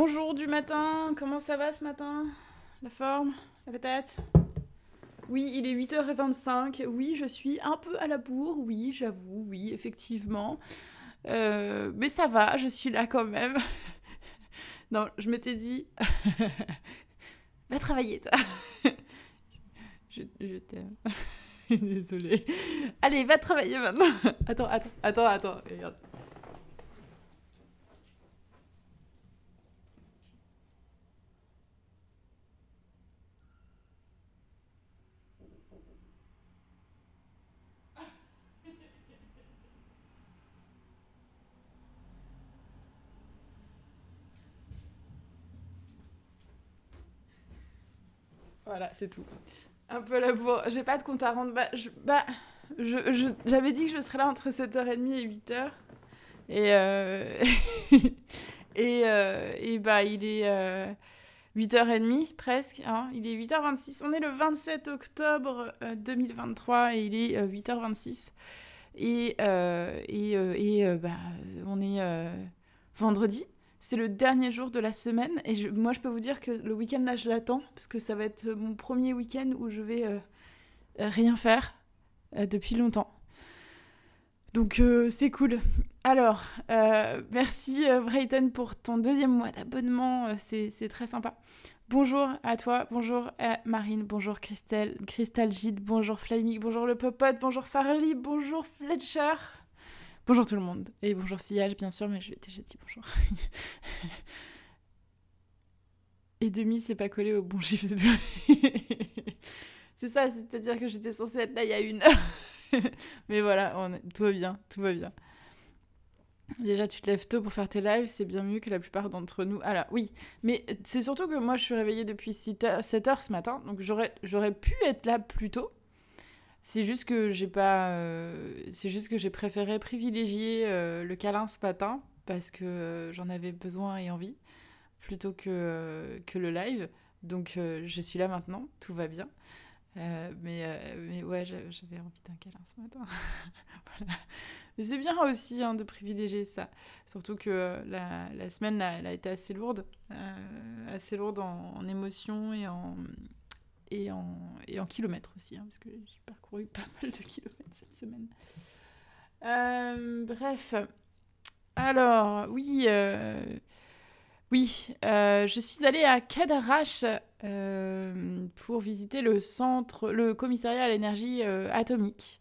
Bonjour du matin, comment ça va ce matin La forme La tête Oui, il est 8h25, oui, je suis un peu à la bourre, oui, j'avoue, oui, effectivement. Euh, mais ça va, je suis là quand même. non, je m'étais dit, va travailler toi. je, je t'aime. Désolée. Allez, va travailler maintenant. Attends, attends, attends, attends. Voilà, c'est tout. Un peu la bourre. J'ai pas de compte à rendre. Bah, je, bah, je, j'avais dit que je serais là entre 7h30 et 8h. Et, et, euh, euh, et, bah, il est 8h30 euh, presque. Hein il est 8h26. On est le 27 octobre 2023 et il est 8h26. Et, et, et bah, on est vendredi c'est le dernier jour de la semaine. Et moi, je peux vous dire que le week-end, là, je l'attends, parce que ça va être euh, mon premier week-end où je vais euh, euh, rien faire depuis longtemps. Donc, c'est cool. Alors, merci Brighton pour ton deuxième mois d'abonnement, c'est très sympa. Bonjour à toi, bonjour Marine, bonjour Christelle, Crystal Gide, bonjour Flaming, bonjour le Popote, bonjour Farley, bonjour Fletcher. Bonjour tout le monde. Et bonjour Sillage, bien sûr, mais je déjà dit bonjour. et demi, c'est pas collé au bon chiffre, c'est c'est ça, c'est-à-dire que j'étais censée être là il y a une heure. mais voilà, on est... tout va bien, tout va bien. Déjà, tu te lèves tôt pour faire tes lives, c'est bien mieux que la plupart d'entre nous. Alors, ah oui, mais c'est surtout que moi, je suis réveillée depuis 7 7 heures ce matin, donc j'aurais pu être là plus tôt. C'est juste que j'ai pas. Euh, c'est juste que j'ai préféré privilégier euh, le câlin ce matin parce que euh, j'en avais besoin et envie plutôt que, que le live. Donc je suis là maintenant, tout va bien. mais, mais ouais, j'avais envie d'un câlin ce matin. Mais c'est bien aussi hein, de privilégier ça. Surtout que la, semaine, elle a été assez lourde. assez lourde en, en émotions et en, et en, et en kilomètres aussi, hein, parce que j'ai parcouru pas mal de kilomètres cette semaine. Euh, bref. Alors, oui, euh, oui, euh, je suis allée à Cadarache pour visiter le centre, le commissariat à l'énergie atomique.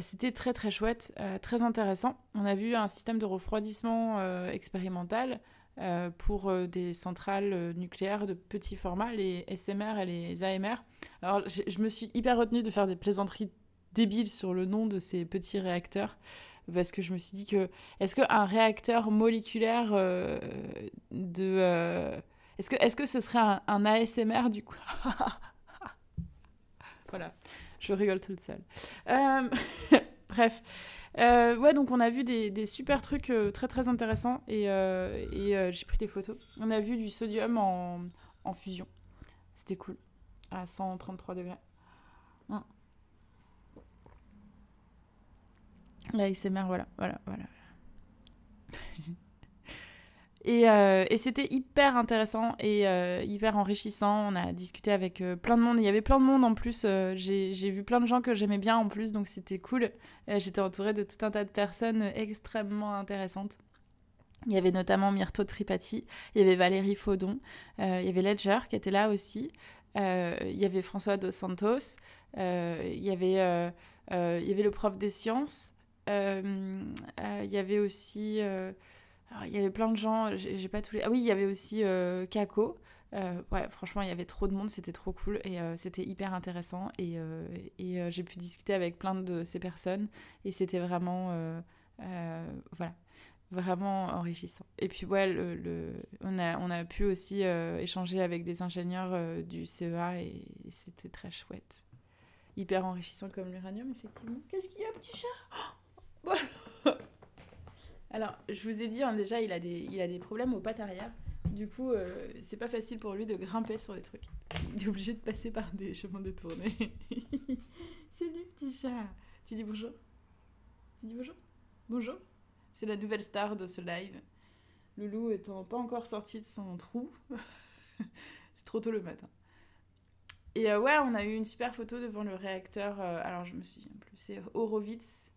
C'était très très chouette, très intéressant. On a vu un système de refroidissement expérimental euh, pour euh, des centrales euh, nucléaires de petit format, les SMR et les AMR. Alors je me suis hyper retenue de faire des plaisanteries débiles sur le nom de ces petits réacteurs parce que je me suis dit que est-ce qu'un réacteur moléculaire de est-ce que est-ce que ce serait un, ASMR du coup voilà je rigole toute seule bref euh, ouais, donc on a vu des, super trucs euh, très très intéressants et, euh, j'ai pris des photos. On a vu du sodium en, fusion. C'était cool. À 133 degrés. Là il XMR, voilà, voilà, voilà. Euh, et, c'était hyper intéressant et euh, hyper enrichissant. On a discuté avec euh, plein de monde. Il y avait plein de monde en plus. J'ai vu plein de gens que j'aimais bien en plus, donc c'était cool. J'étais entourée de tout un tas de personnes extrêmement intéressantes. Il y avait notamment Myrto Tripati, il y avait Valérie Faudon, il y avait Ledger qui était là aussi, il y avait François Dos Santos, il, y avait, il y avait le prof des sciences, il y avait aussi il y avait plein de gens, j'ai pas tous les. Ah oui, il y avait aussi euh, Kako. Euh, ouais, franchement, il y avait trop de monde, c'était trop cool et euh, c'était hyper intéressant. Et, euh, et j'ai pu discuter avec plein de ces personnes et c'était vraiment. voilà, vraiment enrichissant. Et puis, ouais, le, on, a, on a pu aussi échanger avec des ingénieurs du CEA et, c'était très chouette. Hyper enrichissant comme l'uranium, effectivement. Qu'est-ce qu'il y a, petit chat oh alors, je vous ai dit, hein, déjà, il a, des, problèmes aux pattes arrière. Du coup, euh, c'est pas facile pour lui de grimper sur des trucs. Il est obligé de passer par des chemins détournés. C'est Salut, petit chat Tu dis bonjour Tu dis bonjour Bonjour C'est la nouvelle star de ce live. Le loup étant pas encore sorti de son trou. c'est trop tôt le matin. Et euh, ouais, on a eu une super photo devant le réacteur. Euh, alors, je me souviens plus, c'est Horowitz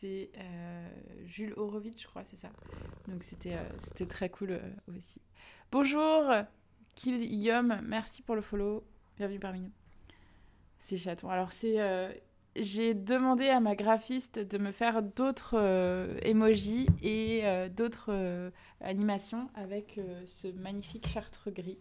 c'est euh, Jules Horowitz, je crois, c'est ça. Donc c'était euh, c'était très cool euh, aussi. Bonjour, Killium, merci pour le follow. Bienvenue parmi nous. C'est chaton. Alors c'est j'ai demandé à ma graphiste de me faire d'autres emojis et d'autres animations avec ce magnifique chartre gris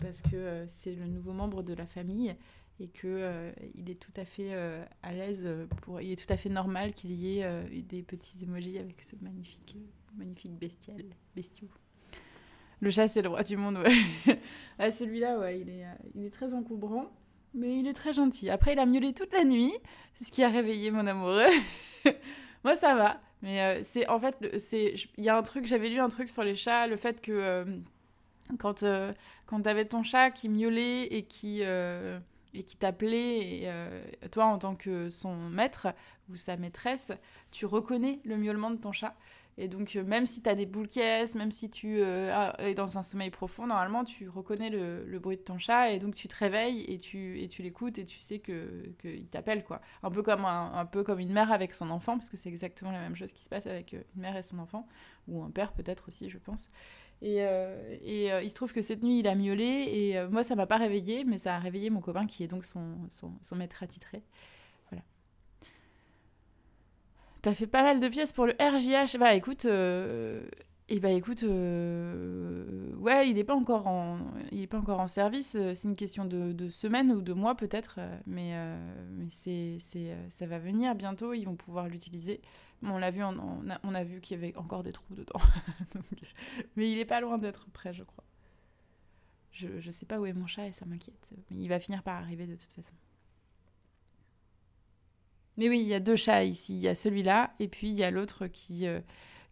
parce que c'est le nouveau membre de la famille et que euh, il est tout à fait euh, à l'aise euh, pour il est tout à fait normal qu'il y ait des petits emojis avec ce magnifique magnifique bestial bestiou. Le chat c'est le roi du monde. Ah, celui-là ouais, il est il est très encombrant mais il est très gentil. Après il a miaulé toute la nuit, c'est ce qui a réveillé mon amoureux. Moi ça va, mais c'est en fait c'est il y a un truc, j'avais lu un truc sur les chats, le fait que quand, quand tu avais ton chat qui miaulait et qui et qui t'appelait, euh, toi en tant que son maître ou sa maîtresse, tu reconnais le miaulement de ton chat. Et donc euh, même si tu euh, as des boules caisses, même si tu es dans un sommeil profond, normalement tu reconnais le, bruit de ton chat et donc tu te réveilles et tu, l'écoutes et tu sais qu'il que t'appelle quoi. Un peu, comme un, peu comme une mère avec son enfant, parce que c'est exactement la même chose qui se passe avec une mère et son enfant, ou un père peut-être aussi je pense. Et, euh, euh, il se trouve que cette nuit, il a miaulé. Et euh, moi, ça m'a pas réveillée, mais ça a réveillé mon copain qui est donc son, son, maître attitré. Voilà. T'as fait pas mal de pièces pour le RJH. Bah écoute. Et eh bah écoute, ouais, il n'est pas encore en, il pas encore en service. C'est une question de, semaine semaines ou de mois peut-être, mais, mais c'est, ça va venir bientôt. Ils vont pouvoir l'utiliser on l'a vu, on, a, vu qu'il y avait encore des trous dedans. mais il est pas loin d'être prêt, je crois. Je, ne sais pas où est mon chat et ça m'inquiète. Mais il va finir par arriver de toute façon. Mais oui, il y a deux chats ici. Il y a celui-là et puis il y a l'autre qui euh,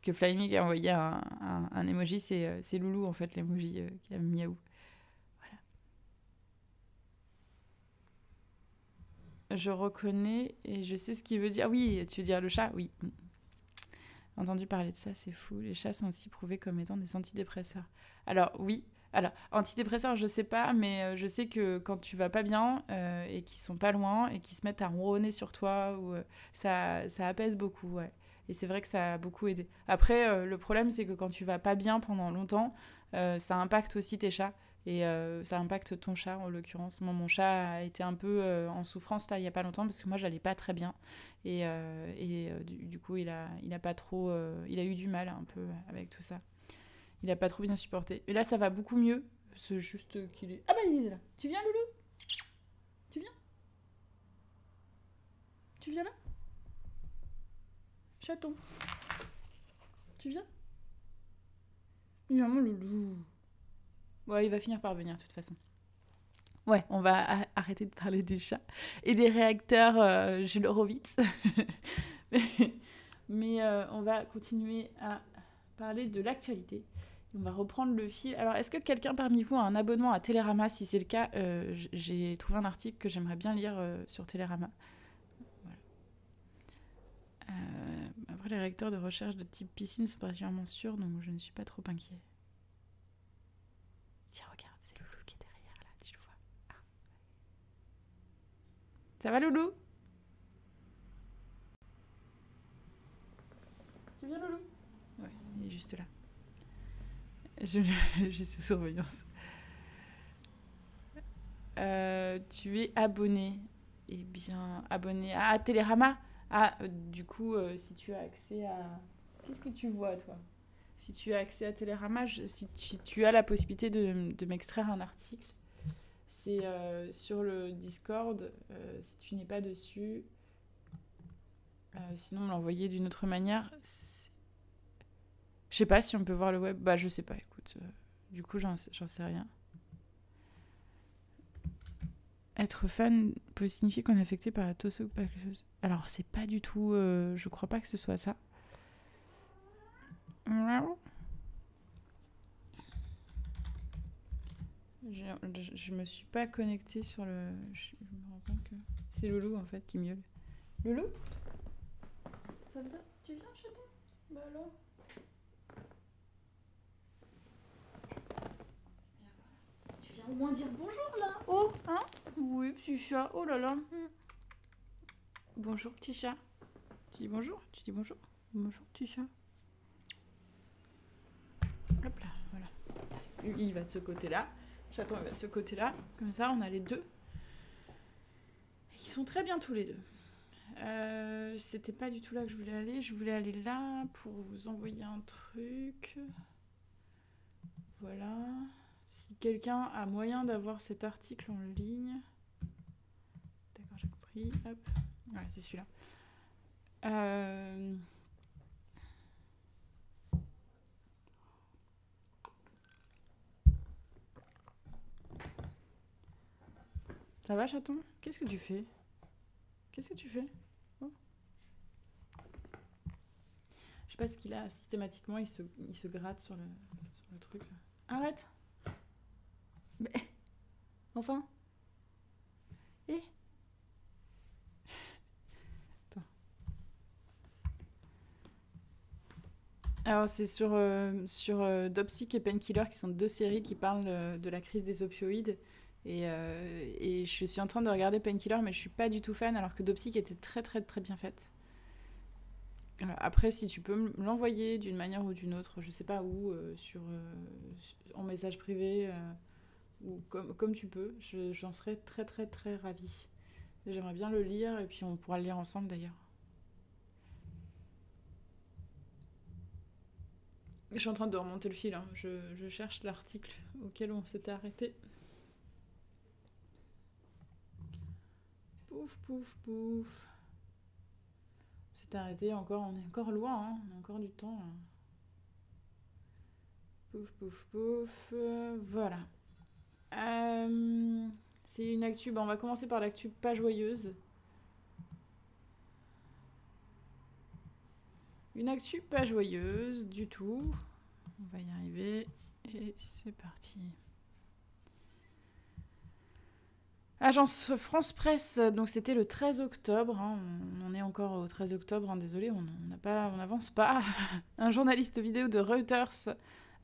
que Flying a envoyé un, un, emoji. Euh, c'est, Loulou en fait, l'emoji euh, qui a miaou. je reconnais et je sais ce qu'il veut dire. Ah oui, tu veux dire le chat Oui. Entendu parler de ça, c'est fou. Les chats sont aussi prouvés comme étant des antidépresseurs. Alors oui, alors antidépresseurs, je sais pas, mais euh, je sais que quand tu vas pas bien euh, et qu'ils sont pas loin et qu'ils se mettent à ronronner sur toi, euh, ça, ça apaise beaucoup, Et c'est vrai que ça a beaucoup aidé. Après, le problème, c'est que quand tu vas pas bien pendant longtemps, ça impacte aussi tes chats. Et euh, ça impacte ton chat en l'occurrence. Moi, mon chat a été un peu euh, en souffrance là il n'y a pas longtemps parce que moi, j'allais pas très bien. Et, euh, du, coup, il a, il a pas trop. il a eu du mal un peu avec tout ça. Il n'a pas trop bien supporté. Et là, ça va beaucoup mieux. C'est juste qu'il est. Ah bah, il est là Tu viens, Loulou Tu viens Tu viens là Chaton Tu viens Non mon Loulou Ouais, il va finir par venir de toute façon. Ouais, on va arrêter de parler des chats et des réacteurs euh, Jules mais, euh, on va continuer à parler de l'actualité. On va reprendre le fil. Alors, est-ce que quelqu'un parmi vous a un abonnement à Télérama Si c'est le cas, euh, j'ai trouvé un article que j'aimerais bien lire euh, sur Télérama. après, les réacteurs de recherche de type piscine sont particulièrement sûrs, donc je ne suis pas trop inquiète. Ça va, Loulou Tu viens, Loulou Oui, il est juste là. Je, suis sous surveillance. Euh, tu es abonné. Eh bien, abonné à Télérama. Ah, euh, du coup, euh, si tu as accès à... Qu'est-ce que tu vois, toi Si tu as accès à Télérama, si tu, as la possibilité de m'extraire un article c'est euh, sur le Discord, euh, si tu n'es pas dessus. Euh, sinon, l'envoyer d'une autre manière. Je sais pas si on peut voir le web. Bah, je sais pas, écoute. du coup, j'en sais rien. Être fan peut signifier qu'on est affecté par la tosse ou pas quelque chose. Alors, c'est pas du tout. je crois pas que ce soit ça. Je, je, me suis pas connectée sur le. Je, me rends compte que c'est Loulou en fait qui miaule. Loulou Soldat, tu viens chez toi Bah alors. Tu viens au moins dire bonjour là Oh Hein Oui, petit chat, oh là là hmm. Bonjour petit chat. Tu dis bonjour Tu dis bonjour Bonjour petit chat. Hop là, voilà. Il va de ce côté-là on ce côté-là. Comme ça, on a les deux. Ils sont très bien tous les deux. Euh, c'était pas du tout là que je voulais aller. Je voulais aller là pour vous envoyer un truc. Voilà. Si quelqu'un a moyen d'avoir cet article en ligne. D'accord, j'ai compris. Hop. Voilà, c'est celui-là. Euh, Ça va, chaton Qu'est-ce que tu fais Qu'est-ce que tu fais hein Je sais pas ce qu'il a. Systématiquement, il se, gratte sur le, truc. Arrête Mais... Enfin Eh Alors, c'est sur, euh, sur euh, et Painkiller, qui sont deux séries qui parlent euh, de la crise des opioïdes. Euh, et, je suis en train de regarder Painkiller, mais je suis pas du tout fan, alors que Dopsy était très très très bien faite. après, si tu peux me l'envoyer d'une manière ou d'une autre, je sais pas où, euh, sur, euh, en message privé, ou comme, comme tu peux, j'en serais très très très ravie. J'aimerais bien le lire, et puis on pourra le lire ensemble d'ailleurs. Je suis en train de remonter le fil, hein. je, je cherche l'article auquel on s'était arrêté. Pouf, pouf, pouf. On s'est arrêté encore, on est encore loin, hein. on a encore du temps. Hein. Pouf, pouf, pouf. voilà. Euh, c'est une actu. Bah, on va commencer par l'actu pas joyeuse. Une actu pas joyeuse du tout. On va y arriver. Et c'est parti. Agence France Presse, euh, donc c'était le 13 octobre, hein, on, est encore au 13 octobre, hein, désolé, on n'avance pas. Un journaliste vidéo de Reuters,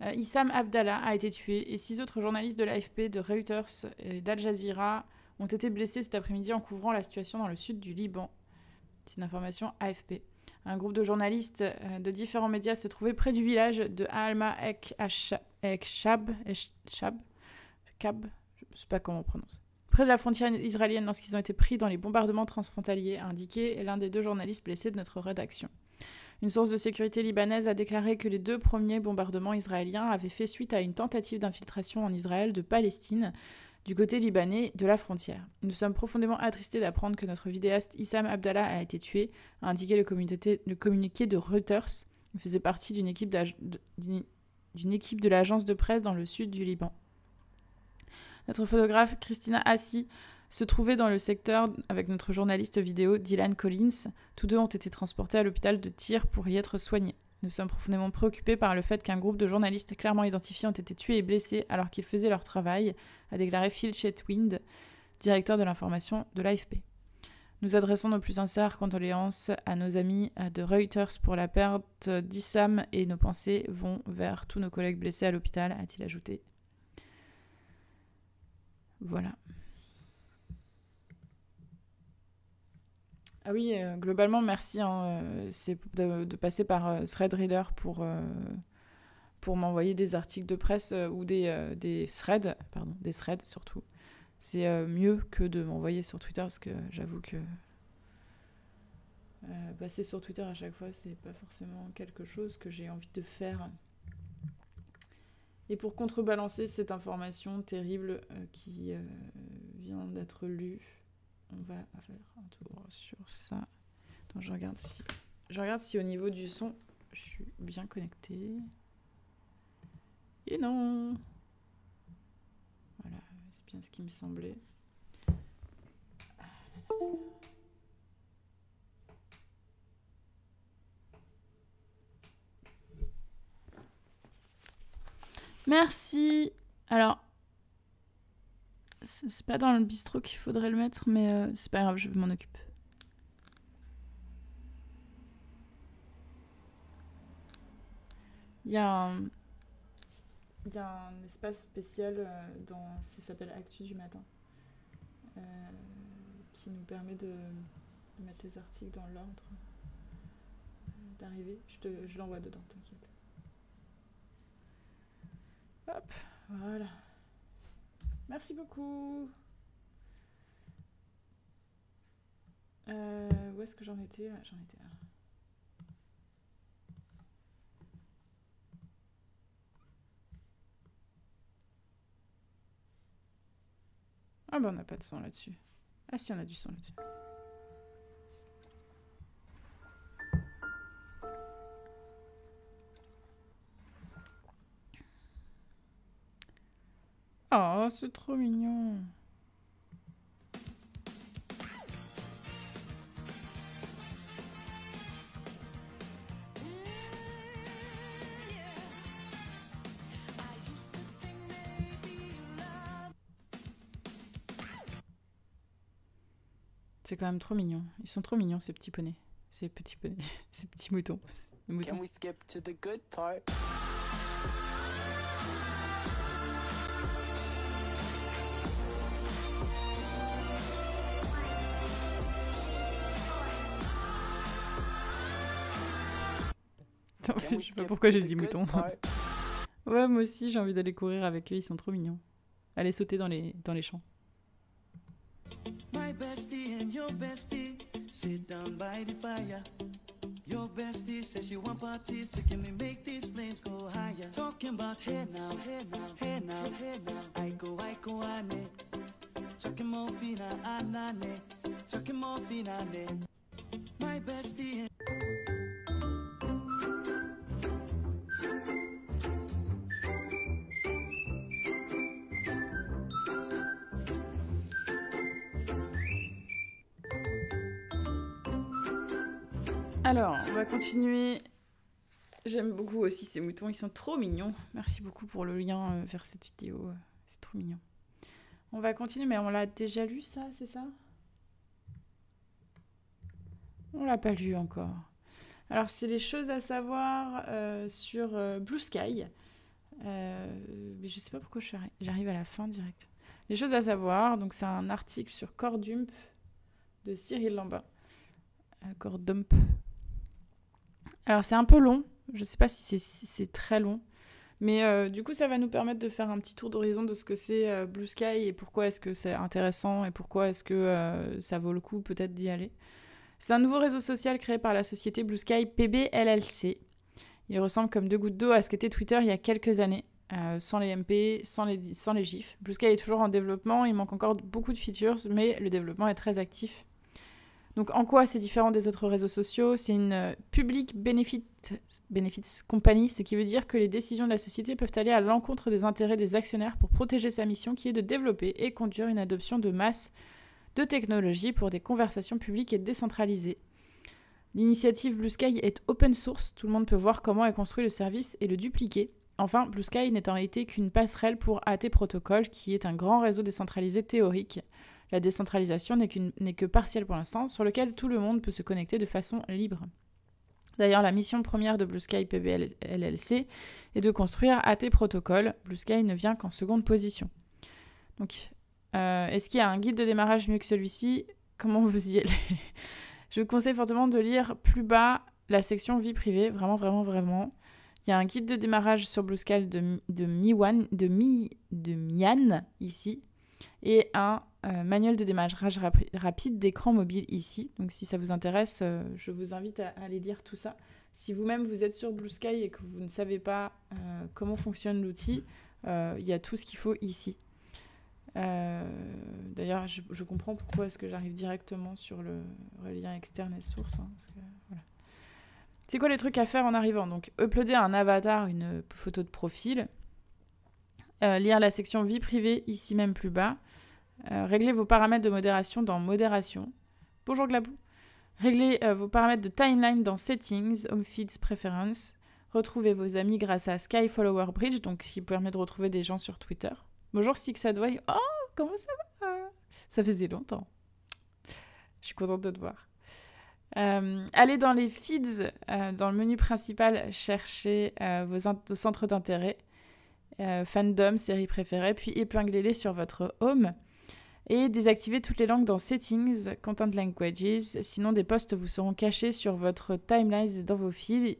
euh, Issam Abdallah, a été tué et six autres journalistes de l'AFP, de Reuters et d'Al Jazeera ont été blessés cet après-midi en couvrant la situation dans le sud du Liban. C'est une information AFP. Un groupe de journalistes euh, de différents médias se trouvait près du village de Alma Ek Shab, je ne sais pas comment on prononce près de la frontière israélienne lorsqu'ils ont été pris dans les bombardements transfrontaliers, a indiqué l'un des deux journalistes blessés de notre rédaction. Une source de sécurité libanaise a déclaré que les deux premiers bombardements israéliens avaient fait suite à une tentative d'infiltration en Israël de Palestine du côté libanais de la frontière. Nous sommes profondément attristés d'apprendre que notre vidéaste Issam Abdallah a été tué, a indiqué le, communiqué de Reuters. Il faisait partie d'une équipe, équipe de l'agence de presse dans le sud du Liban. Notre photographe Christina Assi se trouvait dans le secteur avec notre journaliste vidéo Dylan Collins. Tous deux ont été transportés à l'hôpital de Tyr pour y être soignés. Nous sommes profondément préoccupés par le fait qu'un groupe de journalistes clairement identifiés ont été tués et blessés alors qu'ils faisaient leur travail, a déclaré Phil Chetwind, directeur de l'information de l'AFP. Nous adressons nos plus sincères condoléances à nos amis de Reuters pour la perte d'Issam et nos pensées vont vers tous nos collègues blessés à l'hôpital, a-t-il ajouté. Voilà. Ah oui, euh, globalement, merci. Hein, euh, c'est de, passer par euh, Thread Reader pour, pour m'envoyer des articles de presse ou des, des threads, pardon, des threads surtout. C'est mieux que de m'envoyer sur Twitter parce que j'avoue que passer sur Twitter à chaque fois, c'est pas forcément quelque chose que j'ai envie de faire. Et pour contrebalancer cette information terrible euh, qui euh, vient d'être lue, on va faire un tour sur ça. Donc je regarde si, je regarde si au niveau du son, je suis bien connectée. Et non Voilà, c'est bien ce qui me semblait. Ah Merci. Alors, c'est pas dans le bistrot qu'il faudrait le mettre, mais euh, c'est pas grave, je m'en occupe. Il y a un, espace spécial euh, dans. Ça s'appelle Actu du matin. Euh, qui nous permet de, mettre les articles dans l'ordre d'arriver Je, je l'envoie dedans, t'inquiète. Hop, voilà. Merci beaucoup. Euh, où est-ce que j'en étais là J'en étais là. Ah bah on n'a pas de son là-dessus. Ah si, on a du son là-dessus. Oh, c'est trop mignon. C'est quand même trop mignon. Ils sont trop mignons ces petits poney. Ces petits poney. ces petits moutons. moutons. Putain, je sais pas pourquoi j'ai dit mouton. Ouais, moi aussi, j'ai envie d'aller courir avec eux, ils sont trop mignons. Aller sauter dans les, dans les champs. My bestie and your bestie sit down by the fire. Your bestie says she want party, so can we make these flames go higher? Talking about hey now, hey now, hey now, hey now. I go, I go, ane. na morphine, anane. Chucking morphine, ane. My bestie and Alors, on va continuer. J'aime beaucoup aussi ces moutons, ils sont trop mignons. Merci beaucoup pour le lien euh, vers cette vidéo, euh, c'est trop mignon. On va continuer, mais on l'a déjà lu ça, c'est ça On l'a pas lu encore. Alors, c'est les choses à savoir euh, sur Blue Sky. mais je sais pas pourquoi j'arrive à la fin direct. Les choses à savoir, donc c'est un article sur Cordump de Cyril Lambin. Cordump, alors c'est un peu long, je ne sais pas si c'est très long, mais euh, du coup ça va nous permettre de faire un petit tour d'horizon de ce que c'est euh, Blue Sky et pourquoi est-ce que c'est intéressant et pourquoi est-ce que euh, ça vaut le coup peut-être d'y aller. C'est un nouveau réseau social créé par la société Blue Sky PBLLC. Il ressemble comme deux gouttes d'eau à ce qu'était Twitter il y a quelques années, sans les MP, sans les, sans les GIFs. Blue Sky est toujours en développement, il manque encore beaucoup de features, mais le développement est très actif donc en quoi c'est différent des autres réseaux sociaux C'est une euh, public benefit, benefits company, ce qui veut dire que les décisions de la société peuvent aller à l'encontre des intérêts des actionnaires pour protéger sa mission qui est de développer et conduire une adoption de masse de technologies pour des conversations publiques et décentralisées. L'initiative Blue Sky est open source, tout le monde peut voir comment est construit le service et le dupliquer. Enfin, Blue Sky n'étant été qu'une passerelle pour AT Protocol, qui est un grand réseau décentralisé théorique. La décentralisation n'est, que partielle pour l'instant, sur lequel tout le monde peut se connecter de façon libre. D'ailleurs, la mission première de Blue Sky LLC est de construire AT Protocol. Blue Sky ne vient qu'en seconde position. Donc, euh, est-ce qu'il y a un guide de démarrage mieux que celui-ci Comment vous y allez Je vous conseille fortement de lire plus bas la section vie privée, vraiment, vraiment, vraiment. Il y a un guide de démarrage sur Blue de, de, Miwan, de, Mi, de Mian, ici, et un euh, manuel de démarrage rapide d'écran mobile ici. Donc si ça vous intéresse, euh, je vous invite à, aller lire tout ça. Si vous-même vous êtes sur Blue Sky et que vous ne savez pas euh, comment fonctionne l'outil, il y a tout ce qu'il faut ici. D'ailleurs, je, comprends pourquoi est-ce que j'arrive directement sur le lien externe et source. Hein, C'est quoi les trucs à faire en arrivant Donc, uploader un avatar, une photo de profil, lire la section vie privée ici même plus bas, euh, réglez vos paramètres de modération dans Modération. Bonjour Glabou. Réglez euh, vos paramètres de timeline dans Settings, Home Feeds, Preference. Retrouvez vos amis grâce à Sky Follower Bridge, donc qui permet de retrouver des gens sur Twitter. Bonjour Sixadway. Oh, comment ça va Ça faisait longtemps. Je suis contente de te voir. Euh, allez dans les feeds, dans le menu principal, cherchez vos, centres d'intérêt, fandom, séries préférées, puis épinglez-les sur votre home et désactiver toutes les langues dans Settings, Content Languages, sinon des posts vous seront cachés sur votre timeline dans vos,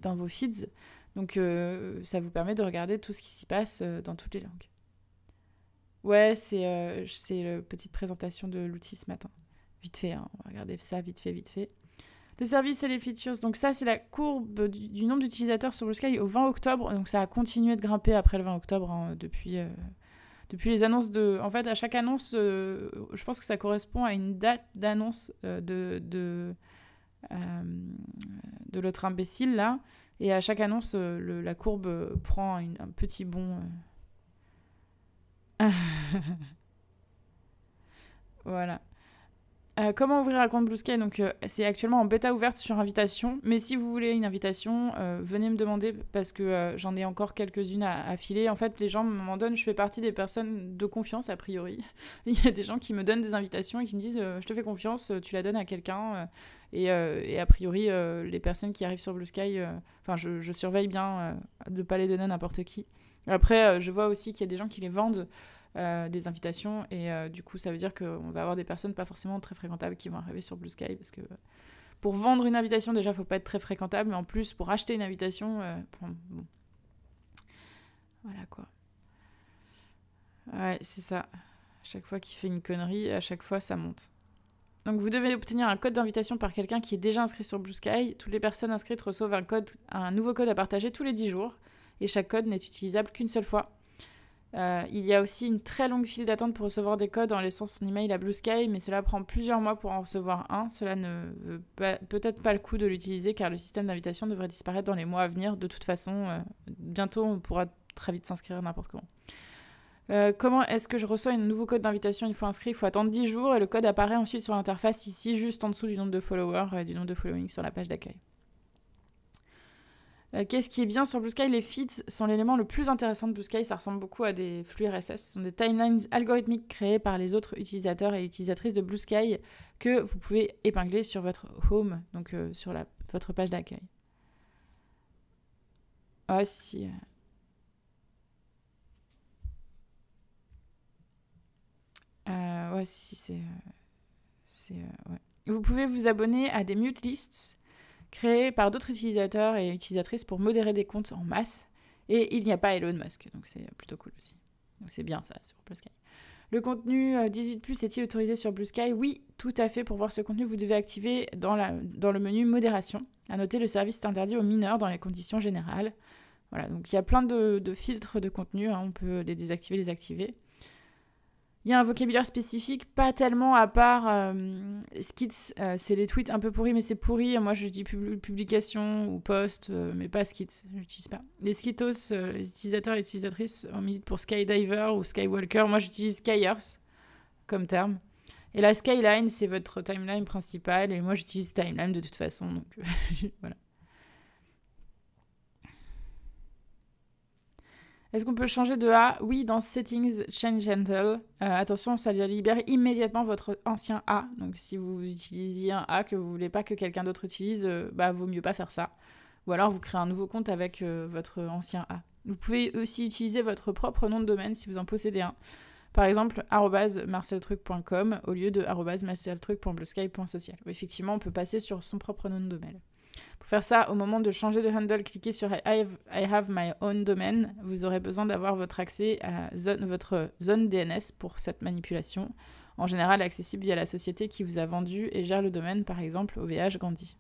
dans vos feeds. Donc euh, ça vous permet de regarder tout ce qui s'y passe euh, dans toutes les langues. Ouais, c'est euh, c'est la petite présentation de l'outil ce matin. Vite fait, hein, on va regarder ça vite fait, vite fait. Le service et les features, donc ça c'est la courbe du, nombre d'utilisateurs sur Blue Sky au 20 octobre, donc ça a continué de grimper après le 20 octobre hein, depuis depuis les annonces de. En fait, à chaque annonce, euh, je pense que ça correspond à une date d'annonce euh, de, euh, de, l'autre imbécile, là. Et à chaque annonce, la courbe prend un petit bond. voilà. Euh, comment ouvrir un compte Blue Sky Donc, euh, c'est actuellement en bêta ouverte sur invitation. Mais si vous voulez une invitation, euh, venez me demander parce que j'en ai encore quelques-unes à, filer. En fait, les gens m'en donnent. Je fais partie des personnes de confiance, a priori. Il y a des gens qui me donnent des invitations et qui me disent Je te fais confiance, tu la donnes à quelqu'un. Et, a priori, les personnes qui arrivent sur Blue Sky, enfin, je, je, surveille bien de ne pas les donner à n'importe qui. Après, je vois aussi qu'il y a des gens qui les vendent. Euh, des invitations. Et euh, du coup, ça veut dire qu'on va avoir des personnes pas forcément très fréquentables qui vont arriver sur Blue Sky parce que euh, pour vendre une invitation, déjà, il faut pas être très fréquentable, mais en plus, pour acheter une invitation, Voilà quoi. Ouais, c'est ça. À chaque fois qu'il fait une connerie, à chaque fois, ça monte. Donc vous devez obtenir un code d'invitation par quelqu'un qui est déjà inscrit sur Blue Sky. Toutes les personnes inscrites reçoivent un, code, un nouveau code à partager tous les 10 jours et chaque code n'est utilisable qu'une seule fois. Euh, il y a aussi une très longue file d'attente pour recevoir des codes en laissant son email à Blue Sky, mais cela prend plusieurs mois pour en recevoir un. Cela ne veut peut-être pas le coup de l'utiliser car le système d'invitation devrait disparaître dans les mois à venir. De toute façon, euh, bientôt on pourra très vite s'inscrire n'importe comment. Euh, comment est-ce que je reçois un nouveau code d'invitation une fois inscrit Il faut attendre 10 jours et le code apparaît ensuite sur l'interface ici, juste en dessous du nombre de followers et du nombre de following sur la page d'accueil. Euh, qu'est-ce qui est bien sur Blue Sky Les feeds sont l'élément le plus intéressant de Blue Sky. Ça ressemble beaucoup à des flux RSS. Ce sont des timelines algorithmiques créées par les autres utilisateurs et utilisatrices de Blue Sky que vous pouvez épingler sur votre home, donc euh, sur votre page d'accueil. Ah si. Euh. ouais, si, si c'est. Vous pouvez vous abonner à des mute lists créé par d'autres utilisateurs et utilisatrices pour modérer des comptes en masse. Et il n'y a pas Elon Musk, donc c'est plutôt cool aussi. Donc c'est bien ça sur Blue Sky. Le contenu 18 euh, est-il autorisé sur Blue Sky Oui, tout à fait. Pour voir ce contenu, vous devez activer dans, la, dans le menu modération. À noter, le service est interdit aux mineurs dans les conditions générales. Voilà, donc il y a plein de, filtres de contenu. Hein. On peut les désactiver, les activer. Il y a un vocabulaire spécifique, pas tellement à part euh, skits, euh, c'est les tweets un peu pourris, mais c'est pourri. Moi, je dis publication ou post, euh, mais pas skits, n'utilise pas. Les skitos, les utilisateurs et utilisatrices en minute pour skydiver ou skywalker. Moi, j'utilise skyers comme terme. Et la skyline, c'est votre timeline principale, et moi, j'utilise timeline de toute façon, donc voilà. Est-ce qu'on peut changer de A Oui, dans Settings, Change Handle. Euh, attention, ça libère immédiatement votre ancien A. Donc si vous utilisiez un A que vous voulez pas que quelqu'un d'autre utilise, euh, bah vaut mieux pas faire ça. Ou alors vous créez un nouveau compte avec euh, votre ancien A. Vous pouvez aussi utiliser votre propre nom de domaine si vous en possédez un. Par exemple, marceltruc.com au lieu de marceltruc.bluesky.social. Effectivement, on peut passer sur son propre nom de domaine. Pour faire ça, au moment de changer de handle, cliquez sur I have, my own domain. Vous aurez besoin d'avoir votre accès à votre zone DNS pour cette manipulation, en général accessible via la société qui vous a vendu et gère le domaine, par exemple OVH Gandhi.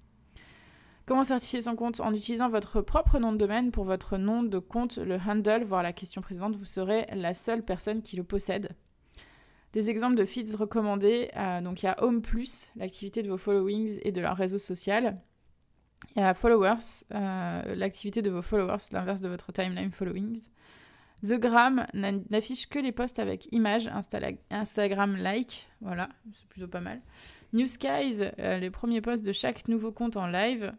Comment certifier son compte En utilisant votre propre nom de domaine pour votre nom de compte, le handle, voire la question présente, vous serez la seule personne qui le possède. Des exemples de feeds recommandés, euh, donc il y a Home Plus, l'activité de vos followings et de leur réseau social. Il y a followers, euh, l'activité de vos followers, l'inverse de votre timeline followings. The Gram n'affiche que les posts avec images, Instagram like, voilà, c'est plutôt pas mal. New Skies, euh, les premiers posts de chaque nouveau compte en live.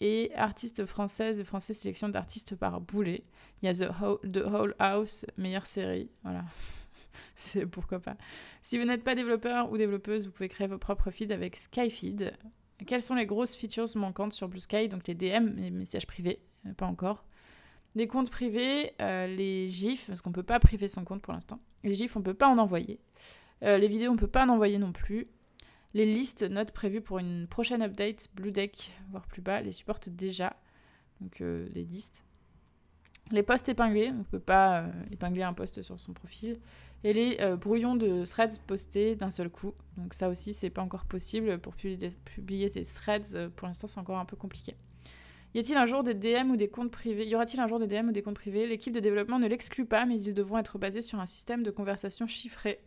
Et artistes françaises et français, sélection d'artistes par boulet. Il y a The, Whole House, meilleure série, voilà. c'est pourquoi pas. Si vous n'êtes pas développeur ou développeuse, vous pouvez créer vos propres feeds avec Skyfeed. Quelles sont les grosses features manquantes sur Blue Sky Donc les DM, les messages privés, euh, pas encore. Les comptes privés, euh, les GIFs, parce qu'on ne peut pas priver son compte pour l'instant. Les GIFs, on ne peut pas en envoyer. Euh, les vidéos, on ne peut pas en envoyer non plus. Les listes notes prévues pour une prochaine update, Blue Deck, voire plus bas, les supportent déjà. Donc les listes. Les posts épinglés, on ne peut pas épingler un post sur son profil et les euh, brouillons de threads postés d'un seul coup. Donc ça aussi, c'est pas encore possible pour publier des, threads. Euh, pour l'instant, c'est encore un peu compliqué. Y a-t-il un jour des DM ou des comptes privés Y aura-t-il un jour des DM ou des comptes privés L'équipe de développement ne l'exclut pas, mais ils devront être basés sur un système de conversation chiffrée.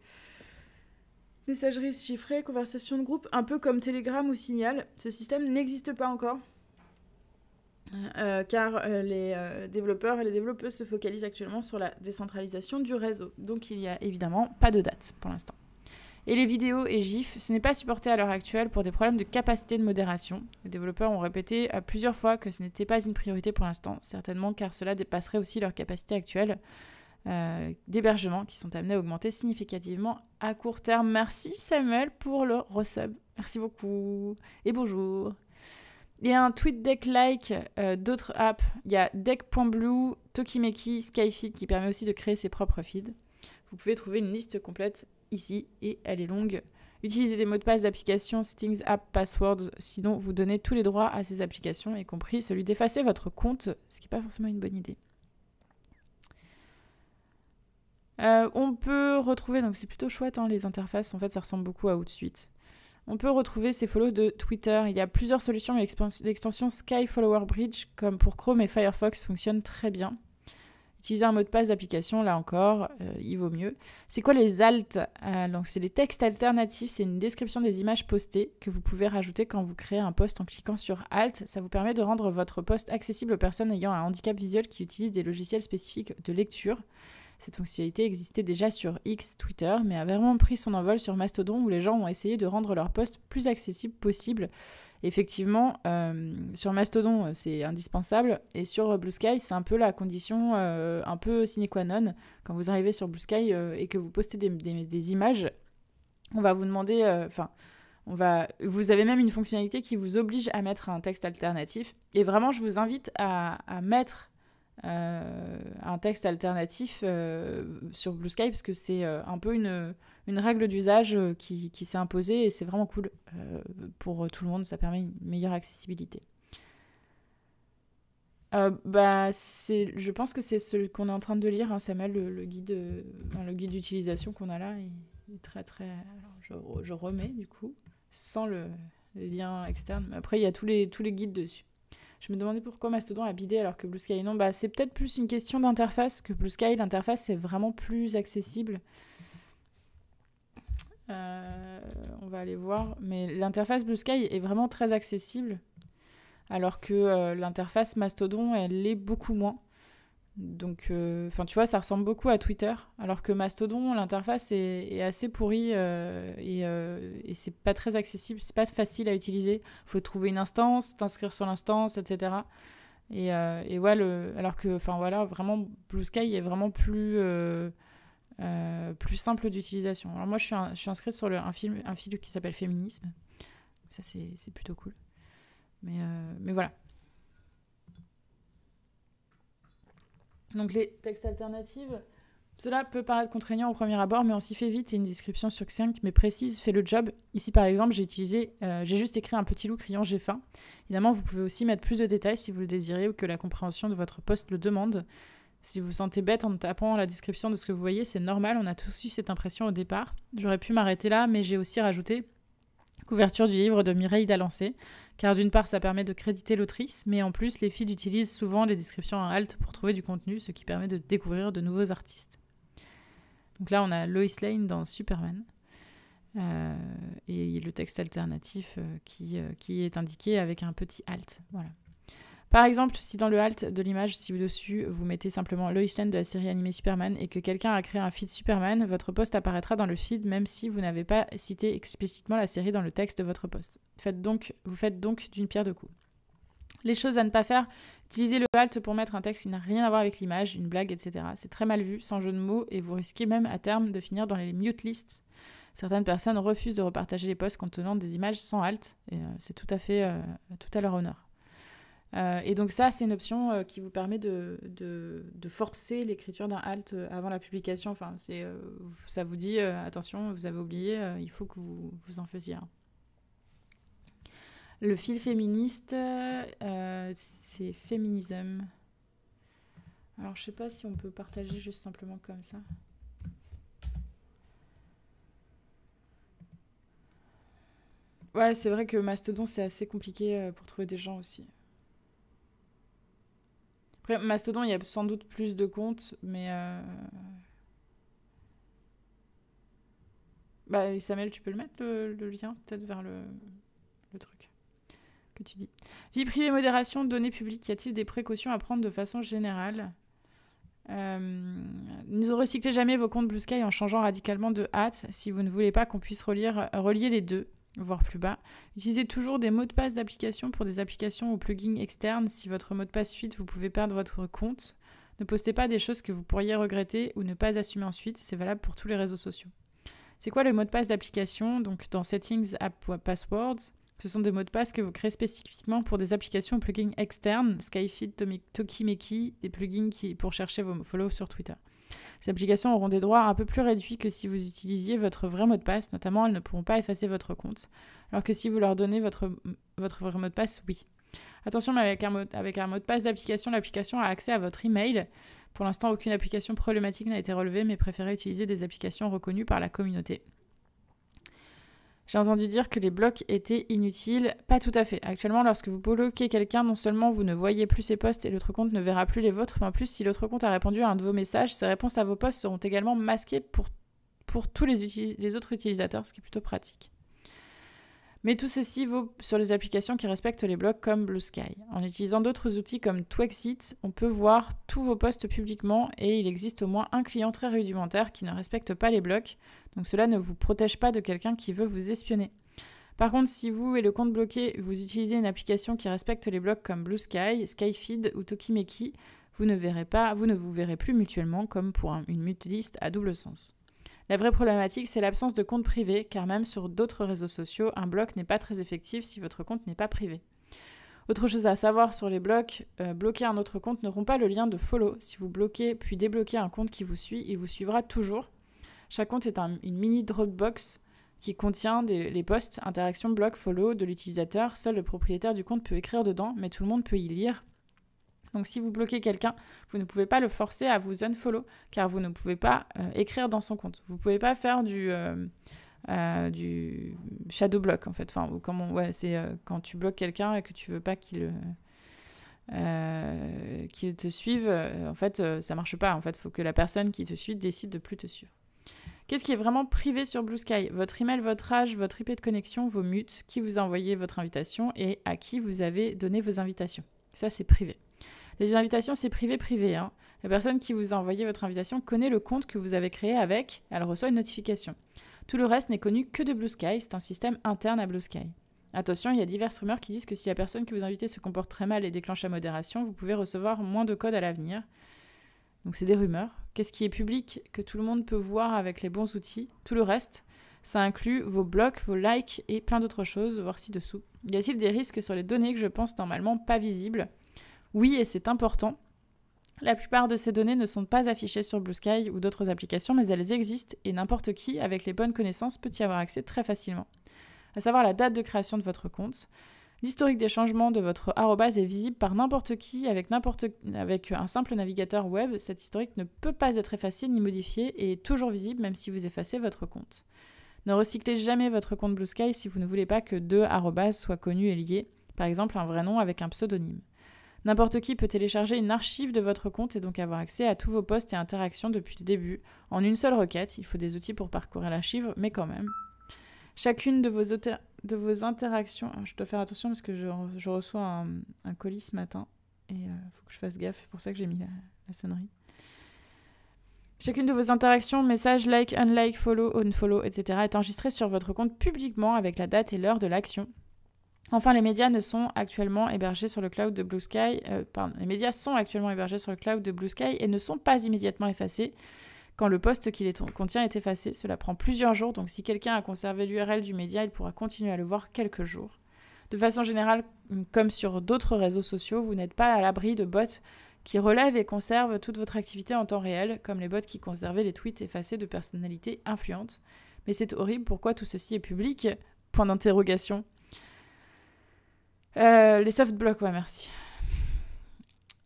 Messagerie chiffrée, conversation de groupe, un peu comme Telegram ou Signal. Ce système n'existe pas encore. Euh, car euh, les euh, développeurs et les développeuses se focalisent actuellement sur la décentralisation du réseau. Donc il n'y a évidemment pas de date pour l'instant. Et les vidéos et GIFs, ce n'est pas supporté à l'heure actuelle pour des problèmes de capacité de modération. Les développeurs ont répété à plusieurs fois que ce n'était pas une priorité pour l'instant, certainement car cela dépasserait aussi leur capacité actuelle d'hébergement qui sont amenés à augmenter significativement à court terme. Merci Samuel pour le resub. Merci beaucoup et bonjour. Il y a un tweet deck like euh, d'autres apps. Il y a deck.blue, Tokimeki, Skyfeed qui permet aussi de créer ses propres feeds. Vous pouvez trouver une liste complète ici et elle est longue. Utilisez des mots de passe d'application, settings, app, passwords, sinon vous donnez tous les droits à ces applications, y compris celui d'effacer votre compte, ce qui n'est pas forcément une bonne idée. Euh, on peut retrouver, donc c'est plutôt chouette hein, les interfaces, en fait ça ressemble beaucoup à OutSuite on peut retrouver ces follows de Twitter. Il y a plusieurs solutions, l'extension Sky Follower Bridge, comme pour Chrome et Firefox, fonctionne très bien. Utiliser un mot de passe d'application, là encore, euh, il vaut mieux. C'est quoi les ALT euh, Donc, c'est les textes alternatifs, c'est une description des images postées que vous pouvez rajouter quand vous créez un post en cliquant sur Alt. Ça vous permet de rendre votre post accessible aux personnes ayant un handicap visuel qui utilisent des logiciels spécifiques de lecture. Cette fonctionnalité existait déjà sur X, Twitter, mais a vraiment pris son envol sur Mastodon où les gens ont essayé de rendre leurs posts plus accessibles possible. Effectivement, euh, sur Mastodon, euh, c'est indispensable et sur euh, Blue Sky, c'est un peu la condition un peu sine qua non. Quand vous arrivez sur Blue Sky et que vous postez des, images, on va vous demander, enfin, on va, vous avez même une fonctionnalité qui vous oblige à mettre un texte alternatif. Et vraiment, je vous invite à, à mettre euh, un texte alternatif euh, sur Blue Sky parce que c'est euh, un peu une, règle d'usage qui, s'est imposée et c'est vraiment cool pour tout le monde, ça permet une meilleure accessibilité. bah, c'est, je pense que c'est ce qu'on est en train de lire, Ça hein, le, guide, guide d'utilisation qu'on a là, très très. je, remets du coup, sans le lien externe. Après, il y a tous les, tous les guides dessus. Je me demandais pourquoi Mastodon a bidé alors que Blue Sky non. Bah, c'est peut-être plus une question d'interface que Blue Sky. L'interface, est vraiment plus accessible. Euh, on va aller voir. Mais l'interface Blue Sky est vraiment très accessible. Alors que euh, l'interface Mastodon, elle l'est beaucoup moins. Donc, euh, enfin, tu vois, ça ressemble beaucoup à Twitter, alors que Mastodon, l'interface est, assez pourrie euh, euh, et, c'est pas très accessible, c'est pas facile à utiliser. Faut trouver une instance, t'inscrire sur l'instance, etc. Et, voilà, alors que, enfin voilà, vraiment, Blue Sky est vraiment plus, plus simple d'utilisation. Alors moi, je suis, inscrite sur un, film, qui s'appelle Féminisme. Ça, c'est plutôt cool. Mais, mais voilà. Donc les textes alternatifs, cela peut paraître contraignant au premier abord, mais on s'y fait vite et une description sur succincte mais précise fait le job. Ici par exemple, j'ai utilisé, euh, j'ai juste écrit un petit loup criant j'ai faim. Évidemment, vous pouvez aussi mettre plus de détails si vous le désirez ou que la compréhension de votre poste le demande. Si vous vous sentez bête en tapant la description de ce que vous voyez, c'est normal, on a tous eu cette impression au départ. J'aurais pu m'arrêter là, mais j'ai aussi rajouté couverture du livre de Mireille Dalancé car d'une part ça permet de créditer l'autrice, mais en plus les filles utilisent souvent les descriptions en alt pour trouver du contenu, ce qui permet de découvrir de nouveaux artistes. Donc là on a Lois Lane dans Superman. Euh, et le texte alternatif euh, qui, euh, qui est indiqué avec un petit alt. Voilà. Par exemple, si dans le halt de l'image ci-dessus, vous mettez simplement Lois Lane de la série animée Superman et que quelqu'un a créé un feed Superman, votre post apparaîtra dans le feed même si vous n'avez pas cité explicitement la série dans le texte de votre post. donc, vous faites donc d'une pierre deux coups. Les choses à ne pas faire, utilisez le alt pour mettre un texte qui n'a rien à voir avec l'image, une blague, etc. C'est très mal vu, sans jeu de mots, et vous risquez même à terme de finir dans les mute lists. Certaines personnes refusent de repartager les posts contenant des images sans alt, et euh, c'est tout à fait euh, tout à leur honneur. Euh, et donc ça, c'est une option euh, qui vous permet de, de, forcer l'écriture d'un halt euh, avant la publication. Enfin, c'est, ça vous dit, attention, vous avez oublié, il faut que vous, vous en faisiez un. Le fil féministe, c'est féminisme. Alors, je sais pas si on peut partager juste simplement comme ça. Ouais, c'est vrai que Mastodon, c'est assez compliqué pour trouver des gens aussi. Après, Mastodon, il y a sans doute plus de comptes, mais. Euh, bah, Samuel, tu peux le mettre, le, lien, peut-être vers le, truc que tu dis. Vie privée, modération, données publiques. Y a-t-il des précautions à prendre de façon générale euh, ne recyclez jamais vos comptes Blue Sky en changeant radicalement de hâte si vous ne voulez pas qu'on puisse relire, relier les deux voire plus bas. Utilisez toujours des mots de passe d'application pour des applications ou plugins externes. Si votre mot de passe suit, vous pouvez perdre votre compte. Ne postez pas des choses que vous pourriez regretter ou ne pas assumer ensuite. C'est valable pour tous les réseaux sociaux. C'est quoi le mot de passe d'application Donc dans Settings, App ou Passwords, ce sont des mots de passe que vous créez spécifiquement pour des applications ou plugins externes, Skyfit, Tokimeki, des plugins qui, pour chercher vos follow sur Twitter. Ces applications auront des droits un peu plus réduits que si vous utilisiez votre vrai mot de passe, notamment elles ne pourront pas effacer votre compte, alors que si vous leur donnez votre, votre vrai mot de passe, oui. Attention, mais avec un mot, avec un mot de passe d'application, l'application a accès à votre email. Pour l'instant, aucune application problématique n'a été relevée, mais préférez utiliser des applications reconnues par la communauté. J'ai entendu dire que les blocs étaient inutiles. Pas tout à fait. Actuellement, lorsque vous bloquez quelqu'un, non seulement vous ne voyez plus ses posts et l'autre compte ne verra plus les vôtres, mais en plus, si l'autre compte a répondu à un de vos messages, ses réponses à vos posts seront également masquées pour, pour tous les autres utilisateurs, ce qui est plutôt pratique. Mais tout ceci vaut sur les applications qui respectent les blocs comme Blue Sky. En utilisant d'autres outils comme Twexit, on peut voir tous vos posts publiquement et il existe au moins un client très rudimentaire qui ne respecte pas les blocs, donc cela ne vous protège pas de quelqu'un qui veut vous espionner. Par contre, si vous et le compte bloqué, vous utilisez une application qui respecte les blocs comme Blue Sky, Skyfeed ou Tokimeki, vous ne, verrez pas, vous ne vous verrez plus mutuellement comme pour une liste à double sens. La vraie problématique, c'est l'absence de compte privé, car même sur d'autres réseaux sociaux, un bloc n'est pas très effectif si votre compte n'est pas privé. Autre chose à savoir sur les blocs, euh, bloquer un autre compte ne rompt pas le lien de follow. Si vous bloquez puis débloquez un compte qui vous suit, il vous suivra toujours. Chaque compte est une mini Dropbox qui contient les posts, interactions, blocs, follow de l'utilisateur. Seul le propriétaire du compte peut écrire dedans, mais tout le monde peut y lire. Donc si vous bloquez quelqu'un, vous ne pouvez pas le forcer à vous unfollow car vous ne pouvez pas euh, écrire dans son compte. Vous ne pouvez pas faire euh, euh, du, shadow block en fait. Enfin, ouais, c'est quand tu bloques quelqu'un et que tu veux pas qu'il te suive, en fait, ça marche pas. En fait, faut que la personne qui te suit décide de plus te suivre. Qu'est-ce qui est vraiment privé sur Blue Sky Votre email, votre âge, votre IP de connexion, vos mutes, qui vous a envoyé votre invitation et à qui vous avez donné vos invitations. Ça, c'est privé. Les invitations, c'est privé, privé. Hein. La personne qui vous a envoyé votre invitation connaît le compte que vous avez créé avec, elle reçoit une notification. Tout le reste n'est connu que de Blue Sky, c'est un système interne à Blue Sky. Attention, il y a diverses rumeurs qui disent que si la personne que vous invitez se comporte très mal et déclenche la modération, vous pouvez recevoir moins de codes à l'avenir. Donc c'est des rumeurs. Qu'est-ce qui est public, que tout le monde peut voir avec les bons outils Tout le reste, ça inclut vos blocs, vos likes et plein d'autres choses, voir ci-dessous. Y a-t-il des risques sur les données que je pense normalement pas visibles Oui, et c'est important. La plupart de ces données ne sont pas affichées sur Blue Sky ou d'autres applications, mais elles existent et n'importe qui, avec les bonnes connaissances, peut y avoir accès très facilement. À savoir la date de création de votre compte. L'historique des changements de votre arrobase est visible par n'importe qui avec, avec un simple navigateur web. Cet historique ne peut pas être effacé ni modifié et est toujours visible même si vous effacez votre compte. Ne recyclez jamais votre compte Blue Sky si vous ne voulez pas que deux arrobas soient connus et liés, par exemple un vrai nom avec un pseudonyme. N'importe qui peut télécharger une archive de votre compte et donc avoir accès à tous vos posts et interactions depuis le début, en une seule requête. Il faut des outils pour parcourir l'archive, mais quand même. Chacune de vos, de vos interactions. Je dois faire attention parce que je, reçois un, colis ce matin et il euh, faut que je fasse gaffe. C'est pour ça que j'ai mis la sonnerie. Chacune de vos interactions, messages, like, unlike, follow, unfollow, etc. est enregistrée sur votre compte publiquement avec la date et l'heure de l'action. Enfin, les médias ne sont actuellement hébergés sur le cloud de Blue Sky. Euh, les médias sont actuellement hébergés sur le cloud de Blue Sky et ne sont pas immédiatement effacés. Quand le poste qui les contient est effacé, cela prend plusieurs jours, donc si quelqu'un a conservé l'URL du média, il pourra continuer à le voir quelques jours. De façon générale, comme sur d'autres réseaux sociaux, vous n'êtes pas à l'abri de bots qui relèvent et conservent toute votre activité en temps réel, comme les bots qui conservaient les tweets effacés de personnalités influentes. Mais c'est horrible, pourquoi tout ceci est public Point d'interrogation. Euh, les soft blocks, ouais, merci.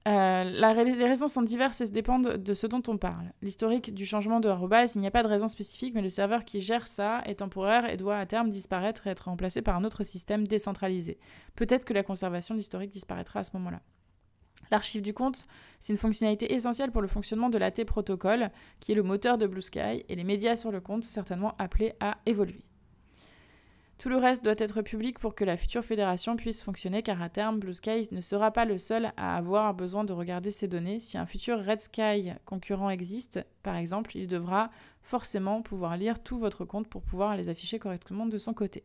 Euh, les raisons sont diverses et dépendent de ce dont on parle. L'historique du changement de arrobas, il n'y a pas de raison spécifique, mais le serveur qui gère ça est temporaire et doit à terme disparaître et être remplacé par un autre système décentralisé. Peut-être que la conservation de l'historique disparaîtra à ce moment-là. L'archive du compte, c'est une fonctionnalité essentielle pour le fonctionnement de l'AT protocole, qui est le moteur de Blue Sky, et les médias sur le compte certainement appelés à évoluer. Tout le reste doit être public pour que la future fédération puisse fonctionner, car à terme, Blue Sky ne sera pas le seul à avoir besoin de regarder ces données. Si un futur Red Sky concurrent existe, par exemple, il devra forcément pouvoir lire tout votre compte pour pouvoir les afficher correctement de son côté.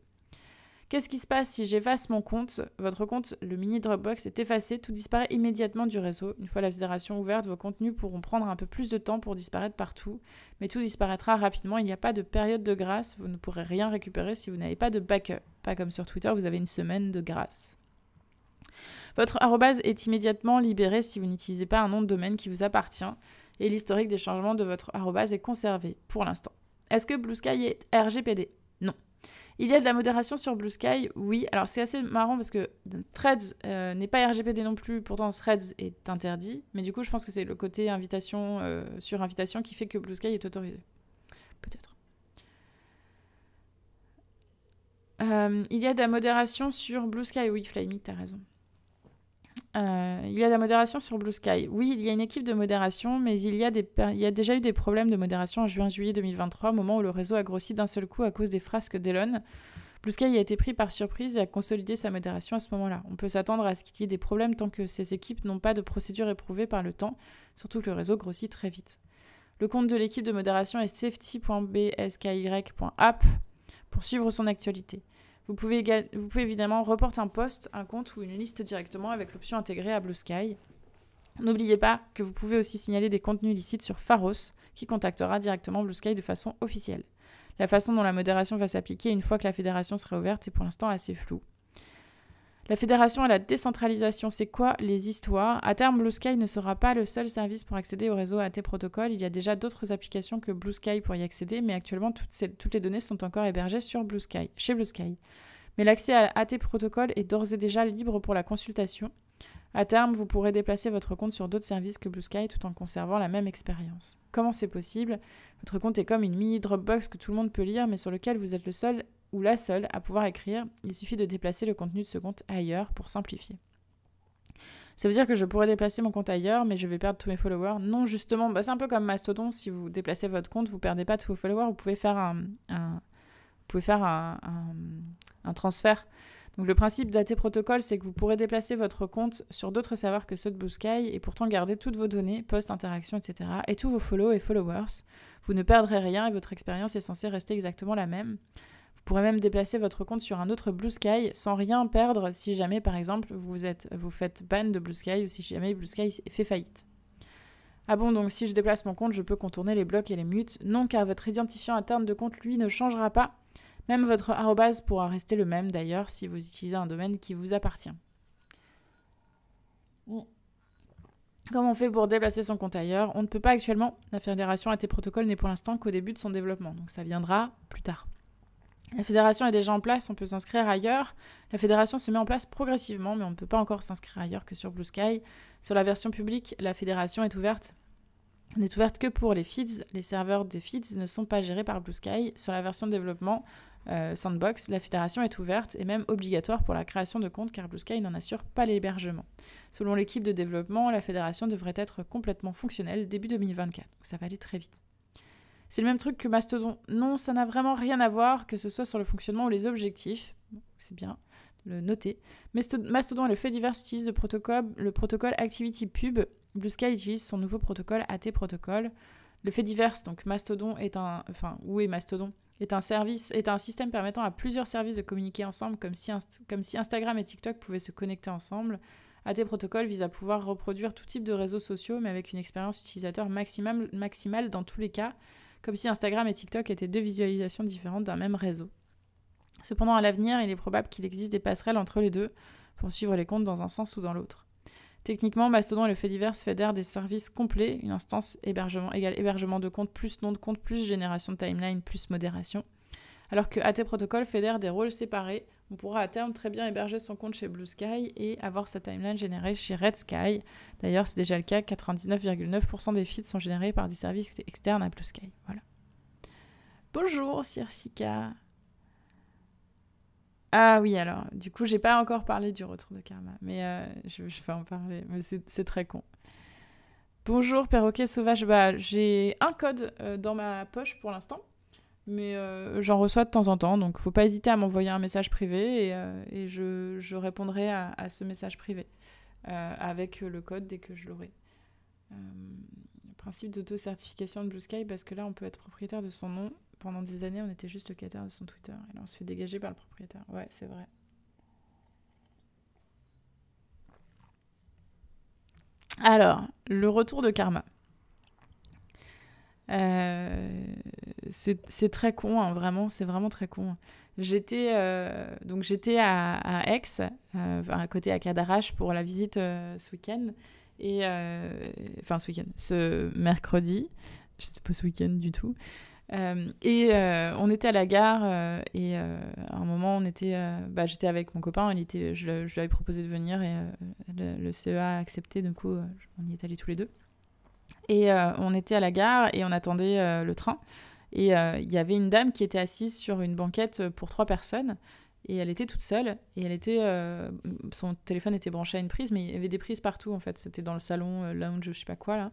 Qu'est-ce qui se passe si j'efface mon compte Votre compte, le mini Dropbox, est effacé, tout disparaît immédiatement du réseau. Une fois la fédération ouverte, vos contenus pourront prendre un peu plus de temps pour disparaître partout, mais tout disparaîtra rapidement. Il n'y a pas de période de grâce, vous ne pourrez rien récupérer si vous n'avez pas de backup. Pas comme sur Twitter, vous avez une semaine de grâce. Votre arrobase est immédiatement libéré si vous n'utilisez pas un nom de domaine qui vous appartient et l'historique des changements de votre arrobase est conservé pour l'instant. Est-ce que Blue Sky est RGPD Non. Il y a de la modération sur Blue Sky, oui. Alors c'est assez marrant parce que Threads euh, n'est pas RGPD non plus, pourtant Threads est interdit. Mais du coup, je pense que c'est le côté invitation euh, sur invitation qui fait que Blue Sky est autorisé. Peut-être. Euh, il y a de la modération sur Blue Sky, oui, tu t'as raison. Euh, il y a la modération sur Blue Sky. Oui, il y a une équipe de modération, mais il y a, des, il y a déjà eu des problèmes de modération en juin-juillet 2023, au moment où le réseau a grossi d'un seul coup à cause des frasques d'Elon. Blue Sky a été pris par surprise et a consolidé sa modération à ce moment-là. On peut s'attendre à ce qu'il y ait des problèmes tant que ces équipes n'ont pas de procédure éprouvée par le temps, surtout que le réseau grossit très vite. Le compte de l'équipe de modération est safety.bsky.app pour suivre son actualité. Vous pouvez, vous pouvez évidemment reporter un poste, un compte ou une liste directement avec l'option intégrée à Blue Sky. N'oubliez pas que vous pouvez aussi signaler des contenus illicites sur Pharos, qui contactera directement Blue Sky de façon officielle. La façon dont la modération va s'appliquer une fois que la fédération sera ouverte est pour l'instant assez floue. La fédération à la décentralisation, c'est quoi les histoires À terme, Blue Sky ne sera pas le seul service pour accéder au réseau AT Protocol. Il y a déjà d'autres applications que Blue Sky pour y accéder, mais actuellement, toutes, les données sont encore hébergées sur Blue Sky, chez Blue Sky. Mais l'accès à AT Protocol est d'ores et déjà libre pour la consultation. À terme, vous pourrez déplacer votre compte sur d'autres services que Blue Sky tout en conservant la même expérience. Comment c'est possible Votre compte est comme une mini Dropbox que tout le monde peut lire, mais sur lequel vous êtes le seul ou la seule à pouvoir écrire, il suffit de déplacer le contenu de ce compte ailleurs pour simplifier. Ça veut dire que je pourrais déplacer mon compte ailleurs, mais je vais perdre tous mes followers. Non, justement, bah, c'est un peu comme Mastodon, si vous déplacez votre compte, vous perdez pas tous vos followers, vous pouvez faire un, transfert. Donc le principe d'AT Protocol, c'est que vous pourrez déplacer votre compte sur d'autres serveurs que ceux de Blue Sky et pourtant garder toutes vos données, posts, interactions, etc. et tous vos follow et followers. Vous ne perdrez rien et votre expérience est censée rester exactement la même pourrez même déplacer votre compte sur un autre Blue Sky sans rien perdre si jamais, par exemple, vous, êtes, vous faites ban de Blue Sky ou si jamais Blue Sky fait faillite. Ah bon, donc si je déplace mon compte, je peux contourner les blocs et les mutes Non, car votre identifiant interne de compte, lui, ne changera pas. Même votre arrobase pourra rester le même, d'ailleurs, si vous utilisez un domaine qui vous appartient. Comment on fait pour déplacer son compte ailleurs On ne peut pas actuellement. La fédération AT protocoles n'est pour l'instant qu'au début de son développement, donc ça viendra plus tard. La fédération est déjà en place, on peut s'inscrire ailleurs. La fédération se met en place progressivement, mais on ne peut pas encore s'inscrire ailleurs que sur Blue Sky. Sur la version publique, la fédération est ouverte. N'est ouverte que pour les feeds. Les serveurs des feeds ne sont pas gérés par Blue Sky. Sur la version de développement euh, Sandbox, la fédération est ouverte et même obligatoire pour la création de comptes car Blue Sky n'en assure pas l'hébergement. Selon l'équipe de développement, la fédération devrait être complètement fonctionnelle début 2024. Donc ça va aller très vite. C'est le même truc que Mastodon. Non, ça n'a vraiment rien à voir, que ce soit sur le fonctionnement ou les objectifs. C'est bien de le noter. Mastodon et le fait divers utilisent le protocole, ActivityPub. Bluesky utilise son nouveau protocole AT Protocol. Le fait Diverse, donc Mastodon est un. Enfin, où est Mastodon est un, service, est un système permettant à plusieurs services de communiquer ensemble, comme si, comme si Instagram et TikTok pouvaient se connecter ensemble. AT Protocol vise à pouvoir reproduire tout type de réseaux sociaux, mais avec une expérience utilisateur maximale dans tous les cas comme si Instagram et TikTok étaient deux visualisations différentes d'un même réseau. Cependant, à l'avenir, il est probable qu'il existe des passerelles entre les deux pour suivre les comptes dans un sens ou dans l'autre. Techniquement, Mastodon et le fait fédèrent des services complets, une instance hébergement égale hébergement de compte plus nom de compte plus génération de timeline plus modération, alors que AT Protocol fédère des rôles séparés on pourra à terme très bien héberger son compte chez Blue Sky et avoir sa timeline générée chez Red Sky. D'ailleurs, c'est déjà le cas, 99,9% des feeds sont générés par des services externes à Blue Sky. Voilà. Bonjour Circica. Ah oui, alors, du coup, j'ai pas encore parlé du retour de karma, mais euh, je, vais en parler, mais c'est très con. Bonjour perroquet sauvage, bah, j'ai un code euh, dans ma poche pour l'instant. Mais euh, j'en reçois de temps en temps, donc faut pas hésiter à m'envoyer un message privé et, euh, je, répondrai à, ce message privé euh, avec le code dès que je l'aurai. Le principe d'auto-certification de Blue Sky, parce que là on peut être propriétaire de son nom. Pendant des années, on était juste locataire de son Twitter et là on se fait dégager par le propriétaire. Ouais, c'est vrai. Alors, le retour de karma. Euh, c'est très con, hein, vraiment, c'est vraiment très con. J'étais euh, donc j'étais à, à, Aix, euh, à côté à Cadarache pour la visite ce week-end et enfin ce week-end, ce mercredi, sais pas ce week-end du tout. et on était à la gare et à un moment on était, bah, j'étais avec mon copain, il était, je, lui avais proposé de venir et le, CEA a accepté, du coup on y est allé tous les deux. Et euh, on était à la gare et on attendait euh, le train. Et euh, il y avait une dame qui était assise sur une banquette pour trois personnes. Et elle était toute seule. Et son téléphone était branché à une prise, mais il y avait des prises partout en fait. C'était dans le salon, lounge, je sais pas quoi là.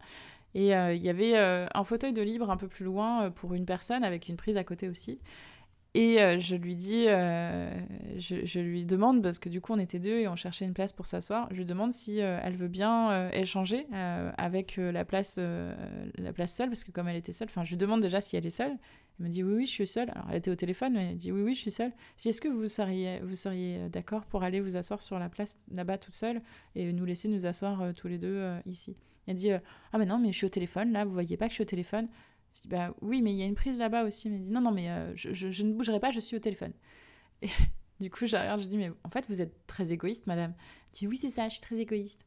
Et il y avait un fauteuil de libre un peu plus loin pour une personne avec une prise à côté aussi. Et euh, je lui dis, euh, je, lui demande, parce que du coup on était deux et on cherchait une place pour s'asseoir, je lui demande si euh, elle veut bien échanger avec la, place, la place seule, parce que comme elle était seule, enfin je lui demande déjà si elle est seule. Elle me dit oui, oui, je suis seule. Alors elle était au téléphone, mais elle dit oui, oui, je suis seule. Je dis est-ce que vous seriez, vous seriez d'accord pour aller vous asseoir sur la place là-bas toute seule et nous laisser nous asseoir tous les deux ici Elle dit ah mais non, mais je suis au téléphone là, vous voyez pas que je suis au téléphone je dis, bah oui, mais il y a une prise là-bas aussi. Mais me dit, non, non, mais euh, je, ne bougerai pas, je suis au téléphone. du coup, je je dis, mais en fait, vous êtes très égoïste, madame. Je dis, oui, c'est ça, je suis très égoïste.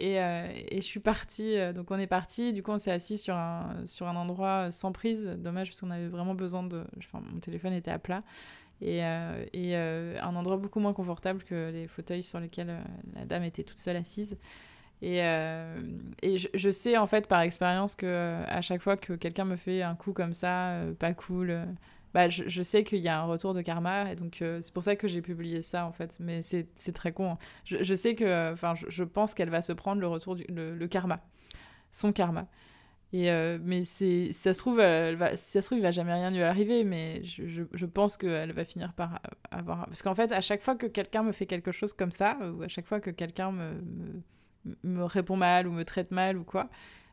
Et, euh, je suis partie, euh, donc on est parti. Du coup, on s'est assis sur un, sur un endroit sans prise. Dommage, parce qu'on avait vraiment besoin de. Enfin, mon téléphone était à plat. Et, et un endroit beaucoup moins confortable que les fauteuils sur lesquels la dame était toute seule assise. Et, euh, je, sais en fait par expérience que euh, à chaque fois que quelqu'un me fait un coup comme ça, euh, pas cool, bah je, sais qu'il y a un retour de karma et donc c'est pour ça que j'ai publié ça en fait. Mais c'est très con. Hein. Je, sais que, enfin, je, pense qu'elle va se prendre le retour du le, karma, son karma. Et mais si ça se trouve, elle va, ça se trouve, il va jamais rien lui arriver. Mais je, pense qu'elle va finir par avoir. Parce qu'en fait, à chaque fois que quelqu'un me fait quelque chose comme ça, ou à chaque fois que quelqu'un me me répond mal ou me traite mal ou quoi.